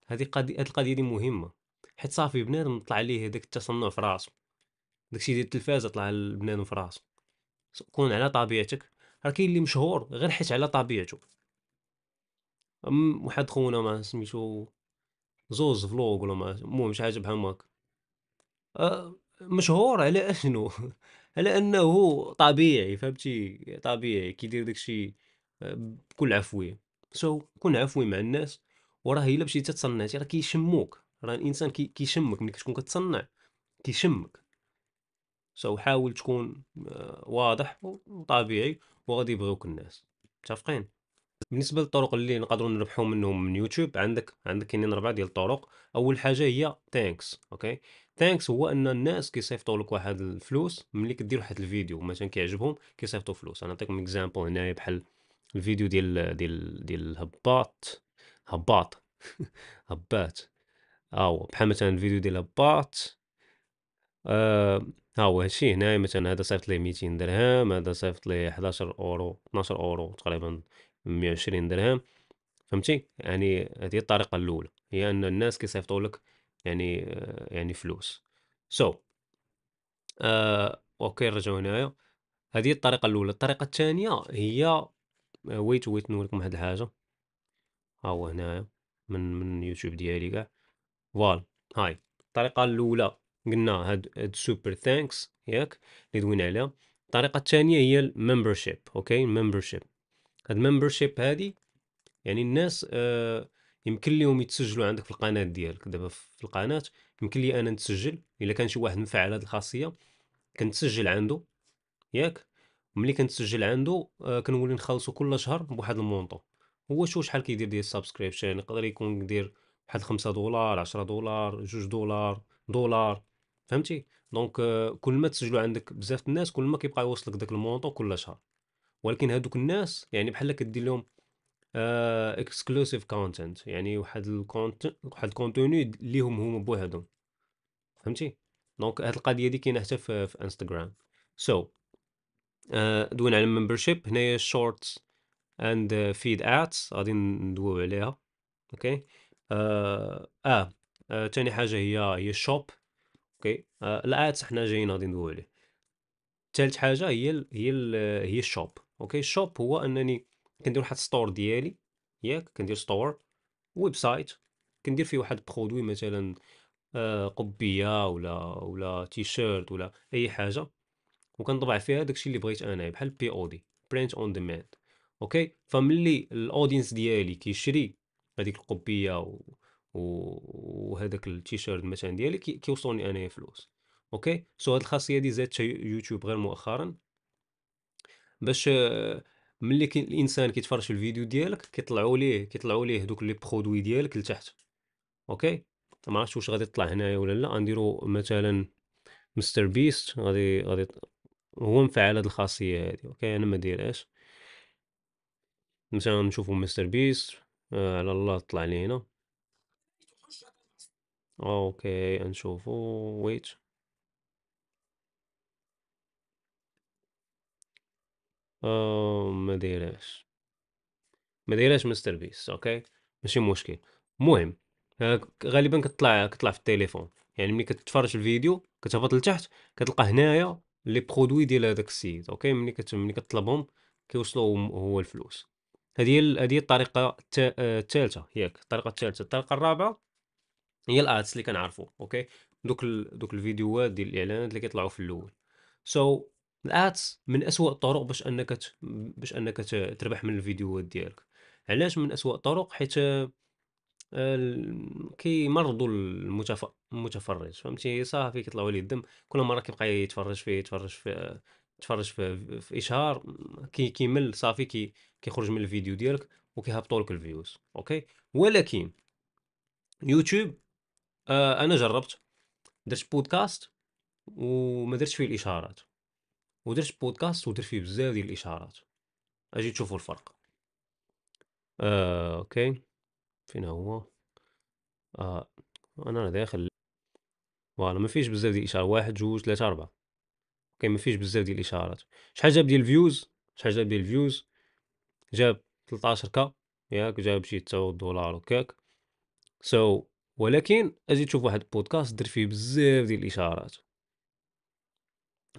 هذه قضية هذه القضية دي مهمة حيت صافي بنادم طلع ليه هذاك التصنع في راسو داكشي ديال التلفازة طلع البنادم في راسو كون على طبيعتك راه كاين اللي مشهور غير حيت على طبيعته أم واحد خونا ما سميتو زوز فلوغ ولا ما المهم شي حاجه بحال هكا أه مشهور على اشنو على انه طبيعي فهمتي طبيعي كيدير داكشي آه، بكل عفويه سو so, كن عفوي مع الناس وراه الا مشيتي تصنعتي راه كيشموك راه الانسان كيشمك ملي كتكون كتصنع كيشمك سو so, حاول تكون آه، واضح وطبيعي وغادي يبغيوك الناس متفقين بالنسبه للطرق اللي نقدروا نربحوا منهم من يوتيوب عندك عندك كاينين اربعه ديال الطرق اول حاجه هي ثانكس اوكي ثانكس هو ان الناس كيصيفطوا لك واحد الفلوس ملي كدير واحد الفيديو مثلا كيعجبهم كيصيفطوا فلوس انا نعطيكم اكزامبل هنايا بحال الفيديو ديال ديال ديال هباط هباط هبات او آه، بحال مثلا الفيديو ديال الهباط ها آه، آه، هو هادشي هنايا مثلا هذا صيفط ليه 200 درهم هذا صيفط ليه 11 اورو 12 اورو تقريبا 120 درهم فهمتي يعني هذه الطريقه الاولى هي ان الناس كيصيفطوا لك يعني آه، يعني فلوس سو so, آه اوكي نرجعوا هنايا هذه الطريقه الاولى الطريقه الثانيه هي ويت ويت لكم واحد الحاجه ها هو هنايا من من يوتيوب ديالي كاع فوال هاي الطريقه الاولى قلنا هاد, هاد سوبر ثانكس ياك اللي دوينا عليها الطريقه الثانيه هي الممبرشيب اوكي الممبرشيب هاد ممبرشيب هادي يعني الناس آه، يمكن لهم يتسجلوا عندك في القناه ديالك دابا في القناه يمكن لي انا نتسجل الا كان شي واحد مفعل هاد الخاصيه كنتسجل عنده ياك ملي كنتسجل عنده آه، كنولي نخلصو كل شهر بواحد المونطو هو شو شحال كيدير ديال السبسكريبشن يعني يقدر يكون يدير واحد خمسة دولار عشرة دولار جوج دولار دولار فهمتي دونك آه، كل ما تسجلوا عندك بزاف الناس كل ما كيبقى يوصلك داك المونطو كل شهر ولكن هادوك الناس يعني بحال كدير لهم اكسكلوسيف آه، كونتنت يعني واحد الكونت واحد الكونتوني ليهم هما بوحدهم فهمتي دونك هاد القضيه دي كاينه حتى في, في انستغرام سو so, uh, دوينا على الممبرشيب هنايا شورتس اند فيد ادز غادي ندويو عليها اوكي okay. اه, ثاني آه،, آه. تاني حاجه هي هي الشوب اوكي okay. آه. الادز حنا جايين غادي ندويو عليه ثالث حاجه هي الـ هي الـ هي الشوب اوكي شوب هو انني كندير واحد ستور ديالي ياك كندير ستور ويب سايت كندير فيه واحد برودوي مثلا آه قبيه ولا ولا تيشيرت ولا اي حاجه وكنطبع فيها داكشي اللي بغيت انا بحال بي او دي برينت اون ديماند اوكي فملي الاودينس ديالي كيشري هذيك القبيه و... وهذاك التيشيرت مثلا ديالي كيوصلوني انايا فلوس اوكي سو هاد الخاصيه دي زادت يوتيوب غير مؤخرا باش آه، ملي الانسان كيتفرج في الفيديو ديالك كيطلعوا ليه كيطلعوا ليه دوك لي برودوي ديالك لتحت اوكي طيب، ما عرفتش واش غادي يطلع هنايا ولا لا غنديروا مثلا مستر بيست غادي غادي هو مفعل هاد الخاصيه هادي اوكي انا ما دايرهاش مثلا نشوفو مستر بيست آه على الله طلع لينا اوكي نشوفو ويت آه، ما دايرهاش ما دايرهاش مستر بيس اوكي ماشي مشكل المهم آه، غالبا كتطلع كتطلع في التليفون يعني ملي كتتفرج الفيديو كتهبط لتحت كتلقى هنايا لي برودوي ديال هذاك السيد اوكي ملي كت ملي كتطلبهم كيوصلوا هو الفلوس هذه هذه الطريقه الثالثه ياك الطريقه الثالثه الطريقه الرابعه هي الادس اللي كنعرفوا اوكي دوك ال... دوك الفيديوهات ديال الاعلانات اللي كيطلعوا في الاول سو so, الادس من اسوء الطرق باش انك ت... باش انك تربح من الفيديوهات ديالك علاش من اسوء الطرق حيت آه، كيمرضوا المتف... المتفرج فهمتي صافي كيطلعوا ليه الدم كل مره كيبقى يتفرج فيه يتفرج في تفرج في, في اشهار كي كيمل صافي كي كيخرج من الفيديو ديالك وكيهبطوا لك الفيوز اوكي ولكن يوتيوب آه انا جربت درت بودكاست وما درتش فيه الاشهارات ودرت بودكاست ودرت فيه بزاف ديال الاشارات اجي تشوفوا الفرق آه، اوكي فين هو آه، انا داخل فوالا ما فيش بزاف ديال الاشارات واحد جوج ثلاثة أربعة اوكي ما فيش بزاف ديال الاشارات شحال جاب ديال الفيوز شحال جاب ديال الفيوز جاب 13 كا ياك جاب شي 9 دولار وكاك سو so, ولكن اجي تشوف واحد البودكاست درت فيه بزاف ديال الاشارات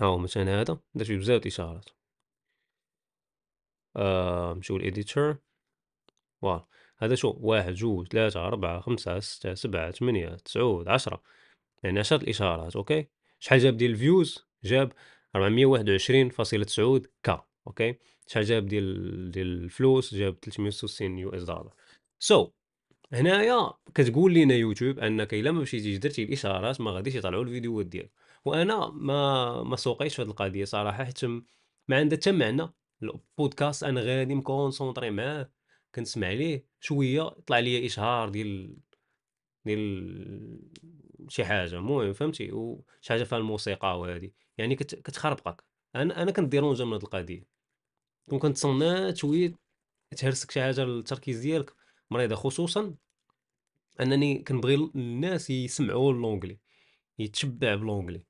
هاو مثلا هذا درت فيه بزاف الاشارات آه نمشيو للإديتور فوالا هذا شو واحد جوج ثلاثة أربعة خمسة ستة سبعة ثمانية تسعود عشرة يعني عشرة الإشارات أوكي شحال جاب ديال الفيوز جاب واحد فاصلة تسعود كا أوكي شحال جاب ديال ديال الفلوس جاب وستين يو اس دولار سو so, هنايا كتقول لنا يوتيوب انك الا ما مشيتيش درتي الاشارات ما غاديش يطلعوا الفيديوهات ديالك وانا ما ما سوقيتش في هذه القضيه صراحه حيت ما عندها حتى معنى البودكاست انا غادي مكونسونطري معاه كنسمع ليه شويه طلع لي اشهار ديال ديال شي حاجه المهم فهمتي وشي حاجه فيها الموسيقى وهذه يعني كت... كتخربقك انا انا كنديرونجا من هذه القضيه دونك كنتسنى شويه تهرسك شي حاجه التركيز ديالك مريضه خصوصا انني كنبغي الناس يسمعوا اللونجلي يتشبع بلونجلي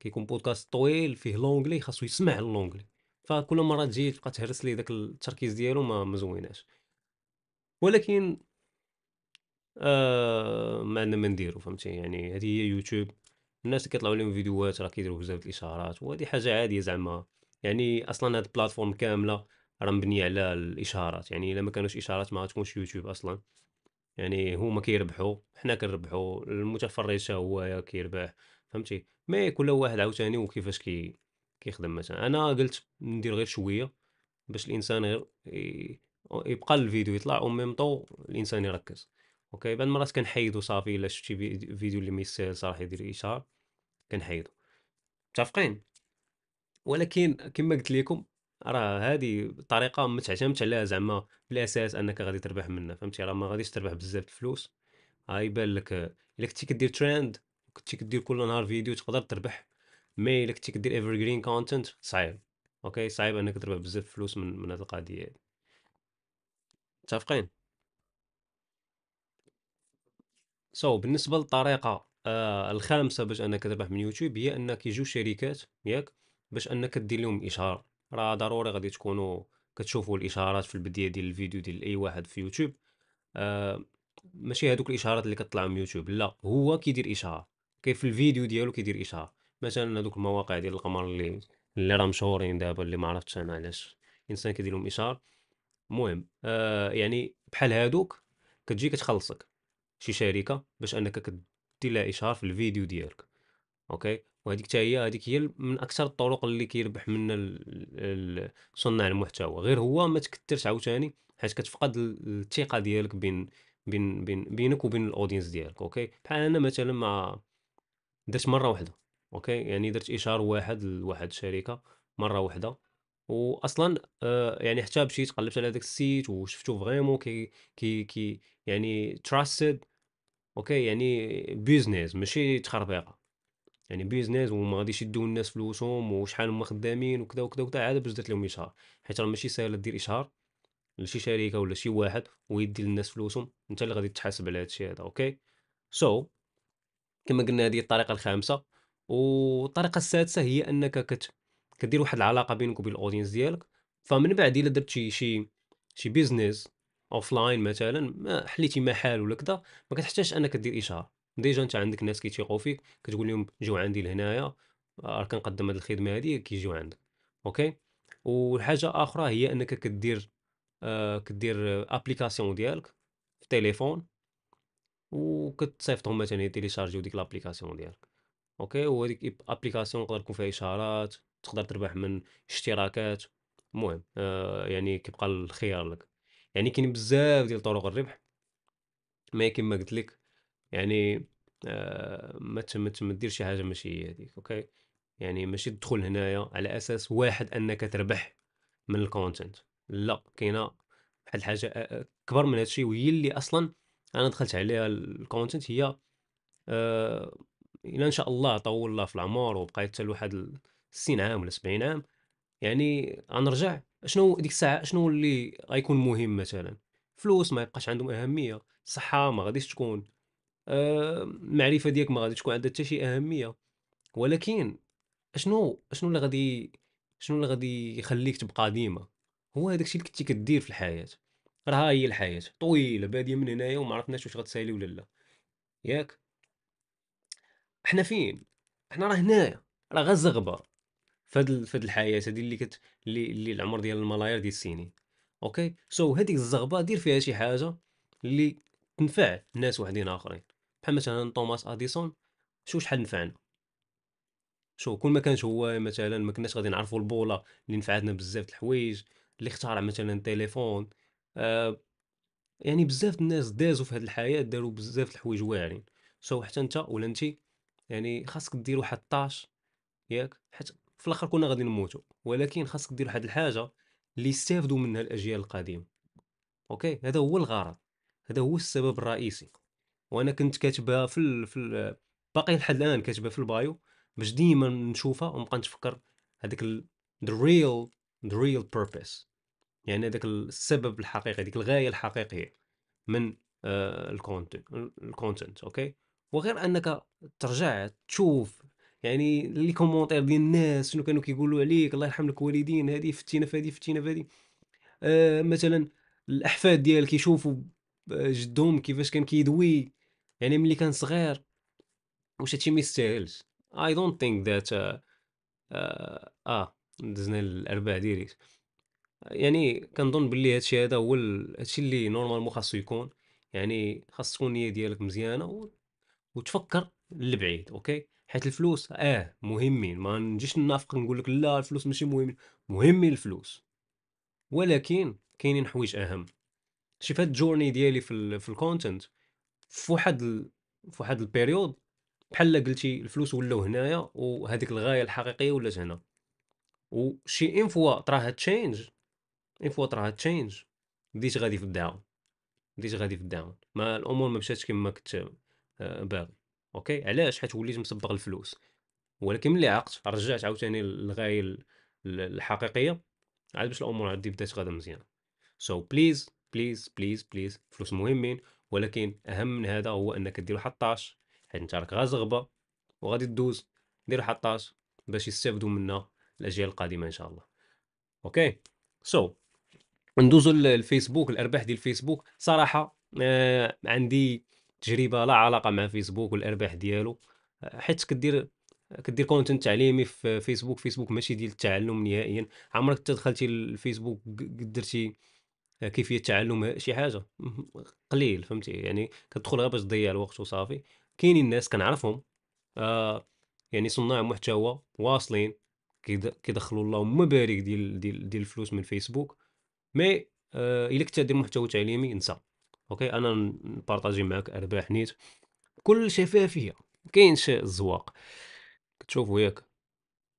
كيكون بودكاست طويل فيه لونجلي خاصو يسمع اللونجلي فكل مره تجي تبقى تهرس لي داك التركيز ديالو ما مزويناش ولكن آه ما عندنا ما نديرو فهمتي يعني هذه هي يوتيوب الناس اللي كيطلعوا لهم فيديوهات راه كيديروا بزاف الاشارات وهذه حاجه عاديه زعما يعني اصلا هاد البلاتفورم كامله راه مبنيه على الاشارات يعني الا ما كانوش اشارات ما غتكونش يوتيوب اصلا يعني هما كيربحوا حنا كنربحوا المتفرج هو كيربح فهمتي مي كل واحد عاوتاني وكيفاش كي كيخدم مثلا انا قلت ندير غير شويه باش الانسان غير يبقى الفيديو يطلع او ميم طو الانسان يركز اوكي بعض المرات كنحيدو صافي الا شفتي فيديو اللي ميسال صراحه يدير اشهار كنحيدو متفقين ولكن كما قلت لكم راه هذه طريقه ما تعتمدش عليها زعما بالاساس انك غادي تربح منها فهمتي راه ما غاديش تربح بزاف الفلوس غيبان لك الا كنتي كدير ترند كنتي كدير كل نهار فيديو تقدر تربح مي الا كنتي كدير ايفرغرين كونتنت صعيب اوكي صعيب انك تربح بزاف فلوس من من هاد القضيه هادي متفقين سو so, بالنسبه للطريقه آه الخامسه باش انك تربح من يوتيوب هي انك يجيو شركات ياك باش انك دير لهم اشهار راه ضروري غادي تكونوا كتشوفوا الاشهارات في البدايه ديال الفيديو ديال اي واحد في يوتيوب آه ماشي هذوك الاشهارات اللي كتطلع من يوتيوب لا هو كيدير اشهار كيف في الفيديو ديالو كيدير اشهار مثلا هذوك المواقع ديال القمر اللي اللي راه مشهورين دابا اللي ما عرفتش انا علاش الانسان كيدير لهم اشهار المهم آه يعني بحال هادوك كتجي كتخلصك شي شركه باش انك كدير لها اشهار في الفيديو ديالك اوكي وهذيك حتى هي هذيك هي من اكثر الطرق اللي كيربح منها صناع المحتوى غير هو ما تكثرش عاوتاني حيت كتفقد الثقه ديالك بين بين بينك وبين الاودينس ديالك اوكي بحال انا مثلا مع درت مره واحده اوكي يعني درت اشهار واحد لواحد الشركه مره واحده واصلا آه يعني حتى مشيت قلبت على داك السيت وشفتو فريمون كي كي كي يعني تراستد اوكي يعني بيزنس ماشي تخربيقه يعني بيزنس وما غاديش يدوا الناس فلوسهم وشحال هما خدامين وكذا وكذا وكذا عاد باش درت لهم اشهار حيت راه ماشي ساهل دير اشهار لشي شركه ولا شي واحد ويدي للناس فلوسهم انت اللي غادي تحاسب على هادشي هذا اوكي سو so, كما قلنا هذه الطريقه الخامسه والطريقه السادسه هي انك كت كدير واحد العلاقه بينك وبين الاودينس ديالك فمن بعد الا درت شي شي شي بيزنس اوف لاين مثلا ما حليتي محل ولا كذا ما كتحتاجش انك دير اشهار ديجا انت عندك ناس كيتيقوا فيك كتقول لهم جيو عندي لهنايا راه كنقدم هذه الخدمه هذه كيجيو عندك اوكي والحاجه اخرى هي انك كدير آه كدير ابليكاسيون ديالك في التليفون وكتصيفطهم مثلا يتيليشارجيو ديك لابليكاسيون ديالك اوكي وهذيك ابليكاسيون تقدر تكون فيها اشارات تقدر تربح من اشتراكات المهم آه يعني كيبقى الخيار لك يعني كاين بزاف ديال طرق الربح ما كيما قلت لك يعني آه ما تم دير شي حاجه ماشي هي هذيك اوكي يعني ماشي تدخل هنايا على اساس واحد انك تربح من الكونتنت لا كاينه واحد الحاجه اكبر آه، آه، من هادشي وهي اللي اصلا انا دخلت عليها الكونتنت هي آه الى ان شاء الله طول الله في العمر وبقيت حتى لواحد 60 عام ولا 70 عام يعني غنرجع شنو ديك الساعه شنو اللي غيكون مهم مثلا فلوس ما يبقاش عندهم اهميه صحه ما غاديش تكون آه المعرفه ديالك ما غاديش تكون عندها حتى شي اهميه ولكن شنو شنو اللي غادي شنو اللي غادي يخليك تبقى ديما هو هذاك الشيء اللي كنتي كدير في الحياه راه هي الحياه طويله باديه من هنايا وما عرفناش واش غتسالي ولا لا ياك حنا فين حنا راه هنايا راه زغبه فهاد فهاد الحياه هادي اللي كت اللي, اللي العمر ديال الملايير ديال السنين اوكي سو so, هذيك الزغبه دير فيها شي حاجه اللي تنفع الناس وحدين اخرين بحال مثلا توماس اديسون شو شحال نفعنا شو كل ما كانش هو مثلا ما كناش غادي نعرفوا البوله اللي نفعتنا بزاف د الحوايج اللي اخترع مثلا التليفون يعني بزاف الناس دازوا في هذه الحياه داروا بزاف الحوايج واعرين سو حتى انت ولا انت يعني خاصك دير واحد الطاش ياك حيت في الاخر كنا غادي نموتوا ولكن خاصك دير واحد الحاجه اللي يستافدوا منها الاجيال القادمه اوكي هذا هو الغرض هذا هو السبب الرئيسي وانا كنت كاتبها في الـ في الـ باقي لحد الان كاتبها في البايو باش ديما نشوفها ونبقى نتفكر هذاك ذا ريل ذا ريل يعني هذاك السبب الحقيقي ديك الغايه الحقيقيه من الكونتنت آه، الكونتنت اوكي وغير انك ترجع تشوف يعني لي كومونتير ديال الناس شنو كانوا كيقولوا عليك الله يرحم لك والدين هذه فتينا في هذه فتينا في هذه آه مثلا الاحفاد ديالك يشوفوا آه، جدهم كيفاش كان كيدوي يعني ملي كان صغير واش هادشي ما يستاهلش اي دونت ثينك ذات اه دزنا الارباع ديريكت يعني كنظن باللي هادشي هذا هو هادشي اللي نورمالمون خاصو يكون يعني خاص تكون النيه ديالك مزيانه و... وتفكر للبعيد اوكي حيت الفلوس اه مهمين ما نجيش نافق نقول لك لا الفلوس ماشي مهمين مهمين الفلوس ولكن كاينين حوايج اهم شي فهاد الجورني ديالي في في الكونتنت في واحد ال... في واحد البيريود بحال قلتي الفلوس ولاو هنايا وهذيك الغايه الحقيقيه ولات هنا وشي انفوا فوا طرا تشينج اي فوا راه تشينج بديت غادي في الداون بديت غادي في الداون ما الامور ما مشاتش كما كنت آه، باغي اوكي علاش حيت وليت مسبق الفلوس ولكن ملي عقت رجعت عاوتاني للغايه الحقيقيه عاد باش الامور عاد بدات غادا مزيان سو بليز بليز بليز بليز فلوس مهمين ولكن اهم من هذا هو انك دير الطاش حيت انت راك غازغبه وغادي تدوز دير الطاش باش يستافدوا منا الاجيال القادمه ان شاء الله اوكي سو so, ندوزو للفيسبوك الارباح ديال الفيسبوك صراحه آه عندي تجربه لا علاقه مع فيسبوك والارباح ديالو آه، حيت كدير كدير كونتنت تعليمي في فيسبوك فيسبوك ماشي ديال التعلم نهائيا عمرك دخلتي للفيسبوك درتي آه، كيفيه تعلم شي حاجه قليل فهمتي يعني كتدخل غير باش تضيع الوقت وصافي كاينين الناس كنعرفهم آه يعني صناع محتوى واصلين كيدخلوا اللهم بارك ديال ديال ديال الفلوس من فيسبوك مي آه، الا كنت محتوى تعليمي انسى اوكي انا نبارطاجي معاك ارباح نيت كل شفافيه شي الزواق كتشوفوا ياك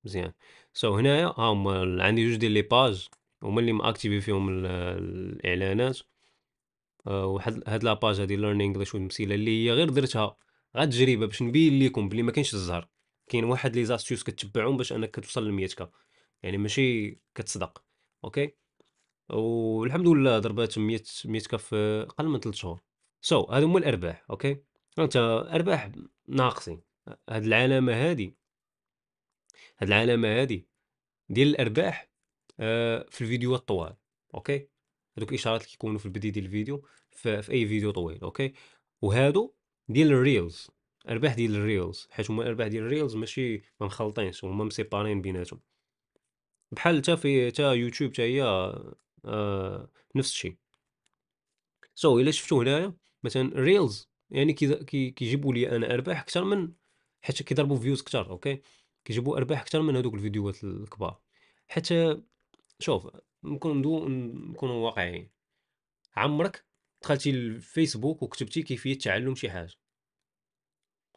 مزيان سو so, هنايا ها هما عندي جوج ديال لي باج هما اللي ماكتيفي فيهم الاعلانات آه، واحد هاد لاباج هادي ليرن انجلش والمسيله اللي هي غير درتها غير تجربه باش نبين لكم بلي ما كاينش الزهر كاين واحد لي زاستيوس كتبعهم باش انك توصل ل 100 يعني ماشي كتصدق اوكي والحمد لله ضربات 100 100 كف آه، اقل من 3 شهور سو so, هادو هما الارباح اوكي انت ارباح ناقصين هاد العلامه هادي هاد العلامه هادي ديال الارباح آه في الفيديو الطوال اوكي هادوك الاشارات اللي كيكونوا في البدايه ديال الفيديو في, في اي فيديو طويل اوكي وهادو ديال الريلز ارباح ديال الريلز حيت هما الارباح ديال الريلز ماشي ما مخلطينش هما مسيبارين بيناتهم بحال حتى في حتى يوتيوب حتى هي آه، نفس الشيء سو so, الا شفتوا هنايا مثلا ريلز يعني كيجيبوا لي انا ارباح اكثر من حيت كيضربوا فيوز اكثر اوكي كيجيبوا ارباح اكثر من هذوك الفيديوهات الكبار حتى شوف نكونوا نكونوا واقعيين عمرك دخلتي الفيسبوك وكتبتي كيفيه تعلم شي حاجه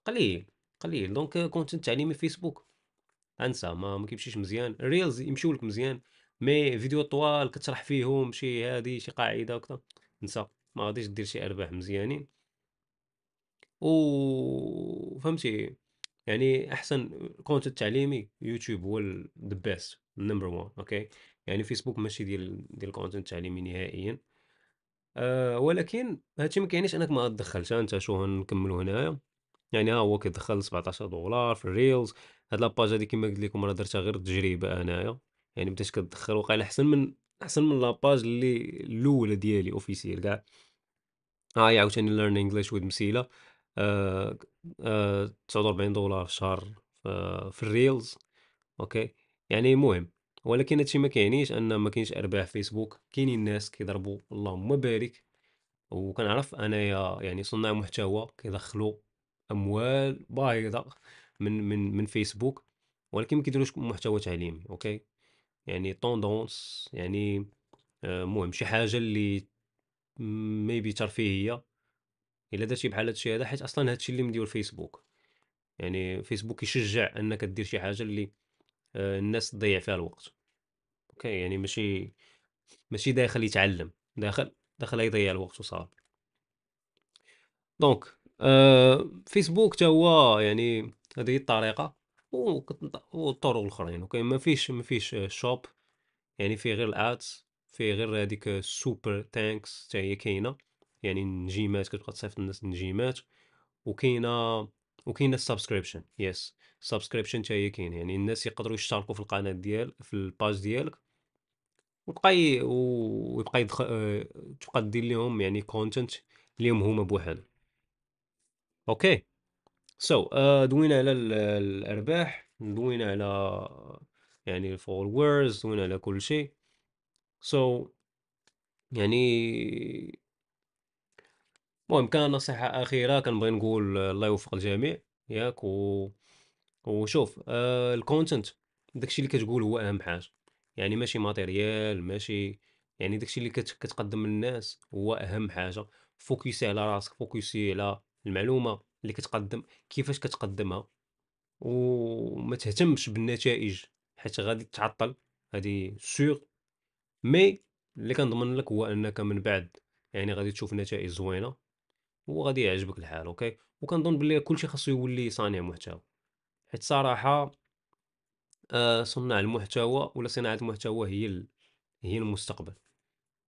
قليل قليل دونك كونتنت تعليمي فيسبوك انسى ما ما كيمشيش مزيان الريلز يمشيولك مزيان مي فيديو طوال كتشرح فيهم شي هادي شي قاعده وكذا نسى ما غاديش دير شي ارباح مزيانين و فهمتي يعني احسن كونتنت تعليمي يوتيوب هو ذا بيست نمبر 1 اوكي يعني فيسبوك ماشي ديال ديال الكونتنت التعليمي نهائيا أه ولكن هادشي ما كاينش انك ما تدخلش انت شو نكملوا هنايا يعني ها هو كيدخل 17 دولار في الريلز هاد لاباج هادي كما قلت لكم راه درتها غير تجربه انايا يعني باش كتدخل وقال احسن من احسن من لاباج اللي الاولى ديالي اوفيسيال كاع ها آه، هي عاوتاني ليرن انجلش ود مسيله أه أه 49 دولار في الشهر آه، في الريلز اوكي يعني مهم ولكن هادشي ما كيعنيش ان ما كاينش ارباح فيسبوك كاينين ناس كيضربوا اللهم بارك وكنعرف انايا يعني صناع محتوى كيدخلوا اموال بايضه من من من فيسبوك ولكن ما كيديروش محتوى تعليمي اوكي يعني طوندونس يعني آه، مهم شي حاجه اللي ميبي ترفيهيه الا درتي بحال هادشي هذا حيت اصلا هادشي اللي مدير فيسبوك يعني فيسبوك يشجع انك دير شي حاجه اللي آه، الناس تضيع فيها الوقت اوكي يعني ماشي ماشي داخل يتعلم داخل داخل يضيع الوقت وصار دونك آه فيسبوك تا هو يعني هذه الطريقه وكت- والطرق الاخرين اوكي ما فيش ما فيش شوب يعني فيه غير الادز فيه غير هذيك السوبر تانكس حتى هي كاينه يعني نجيمات كتبقى تصيفط الناس نجيمات وكاينه وكاينه السبسكريبشن يس السبسكريبشن حتى هي كاينه يعني الناس يقدروا يشتركوا في القناه ديال في الباج ديالك ويبقى ي- ويبقى يدخل آه، تبقى دير لهم يعني كونتنت ليهم هما بوحدهم اوكي سو آه، دوينا على الارباح دوينا على يعني الفولورز دوينا على كل شيء سو so, يعني المهم كان نصيحة أخيرة كنبغي نقول آه، الله يوفق الجميع ياك و... وشوف آه، الكونتنت داكشي اللي كتقول هو أهم حاجة يعني ماشي ماتيريال ماشي يعني داكشي اللي كت... كتقدم للناس هو أهم حاجة فوكسي على راسك فوكسي على المعلومة اللي كتقدم كيفاش كتقدمها وما تهتمش بالنتائج حيت غادي تعطل غادي سور مي اللي كنضمن لك هو انك من بعد يعني غادي تشوف نتائج زوينه وغادي يعجبك الحال اوكي وكنظن بلي كلشي خاصو يولي صانع محتوى حيت صراحه آه صناع المحتوى ولا صناعه المحتوى هي ال... هي المستقبل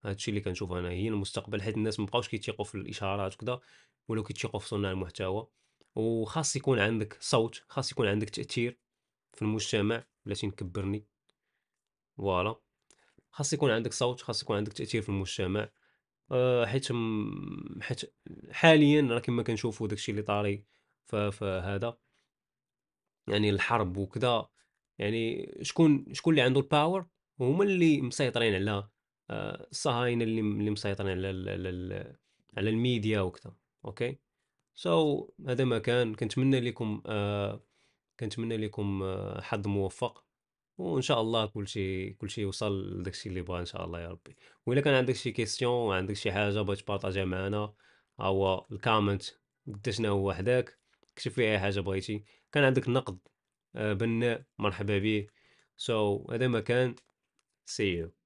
هادشي اللي كنشوف انا هي المستقبل حيت الناس مبقاوش كيتيقوا في الاشارات وكذا ولاو كيتشيقوا في صناع المحتوى وخاص يكون عندك صوت خاص يكون عندك تاثير في المجتمع بلاتي نكبرني فوالا خاص يكون عندك صوت خاص يكون عندك تاثير في المجتمع أه حيت م... حيت حاليا راه كما كنشوفوا داكشي اللي طاري فهذا يعني الحرب وكذا يعني شكون شكون اللي عنده الباور هما اللي مسيطرين على آه، الصهاينه اللي مسيطرين على على الميديا وكذا اوكي سو so, هذا ما كان كنتمنى لكم آه كنتمنى لكم آه حظ موفق وان شاء الله كل شيء كل شيء يوصل لداكشي اللي بغا ان شاء الله يا ربي والا كان عندك شي كيسيون عندك شي حاجه بغيت تبارطاجيها معنا هو الكومنت قداش هو حداك كتب فيه اي حاجه بغيتي كان عندك نقد آه بناء مرحبا به سو so, هذا ما كان سي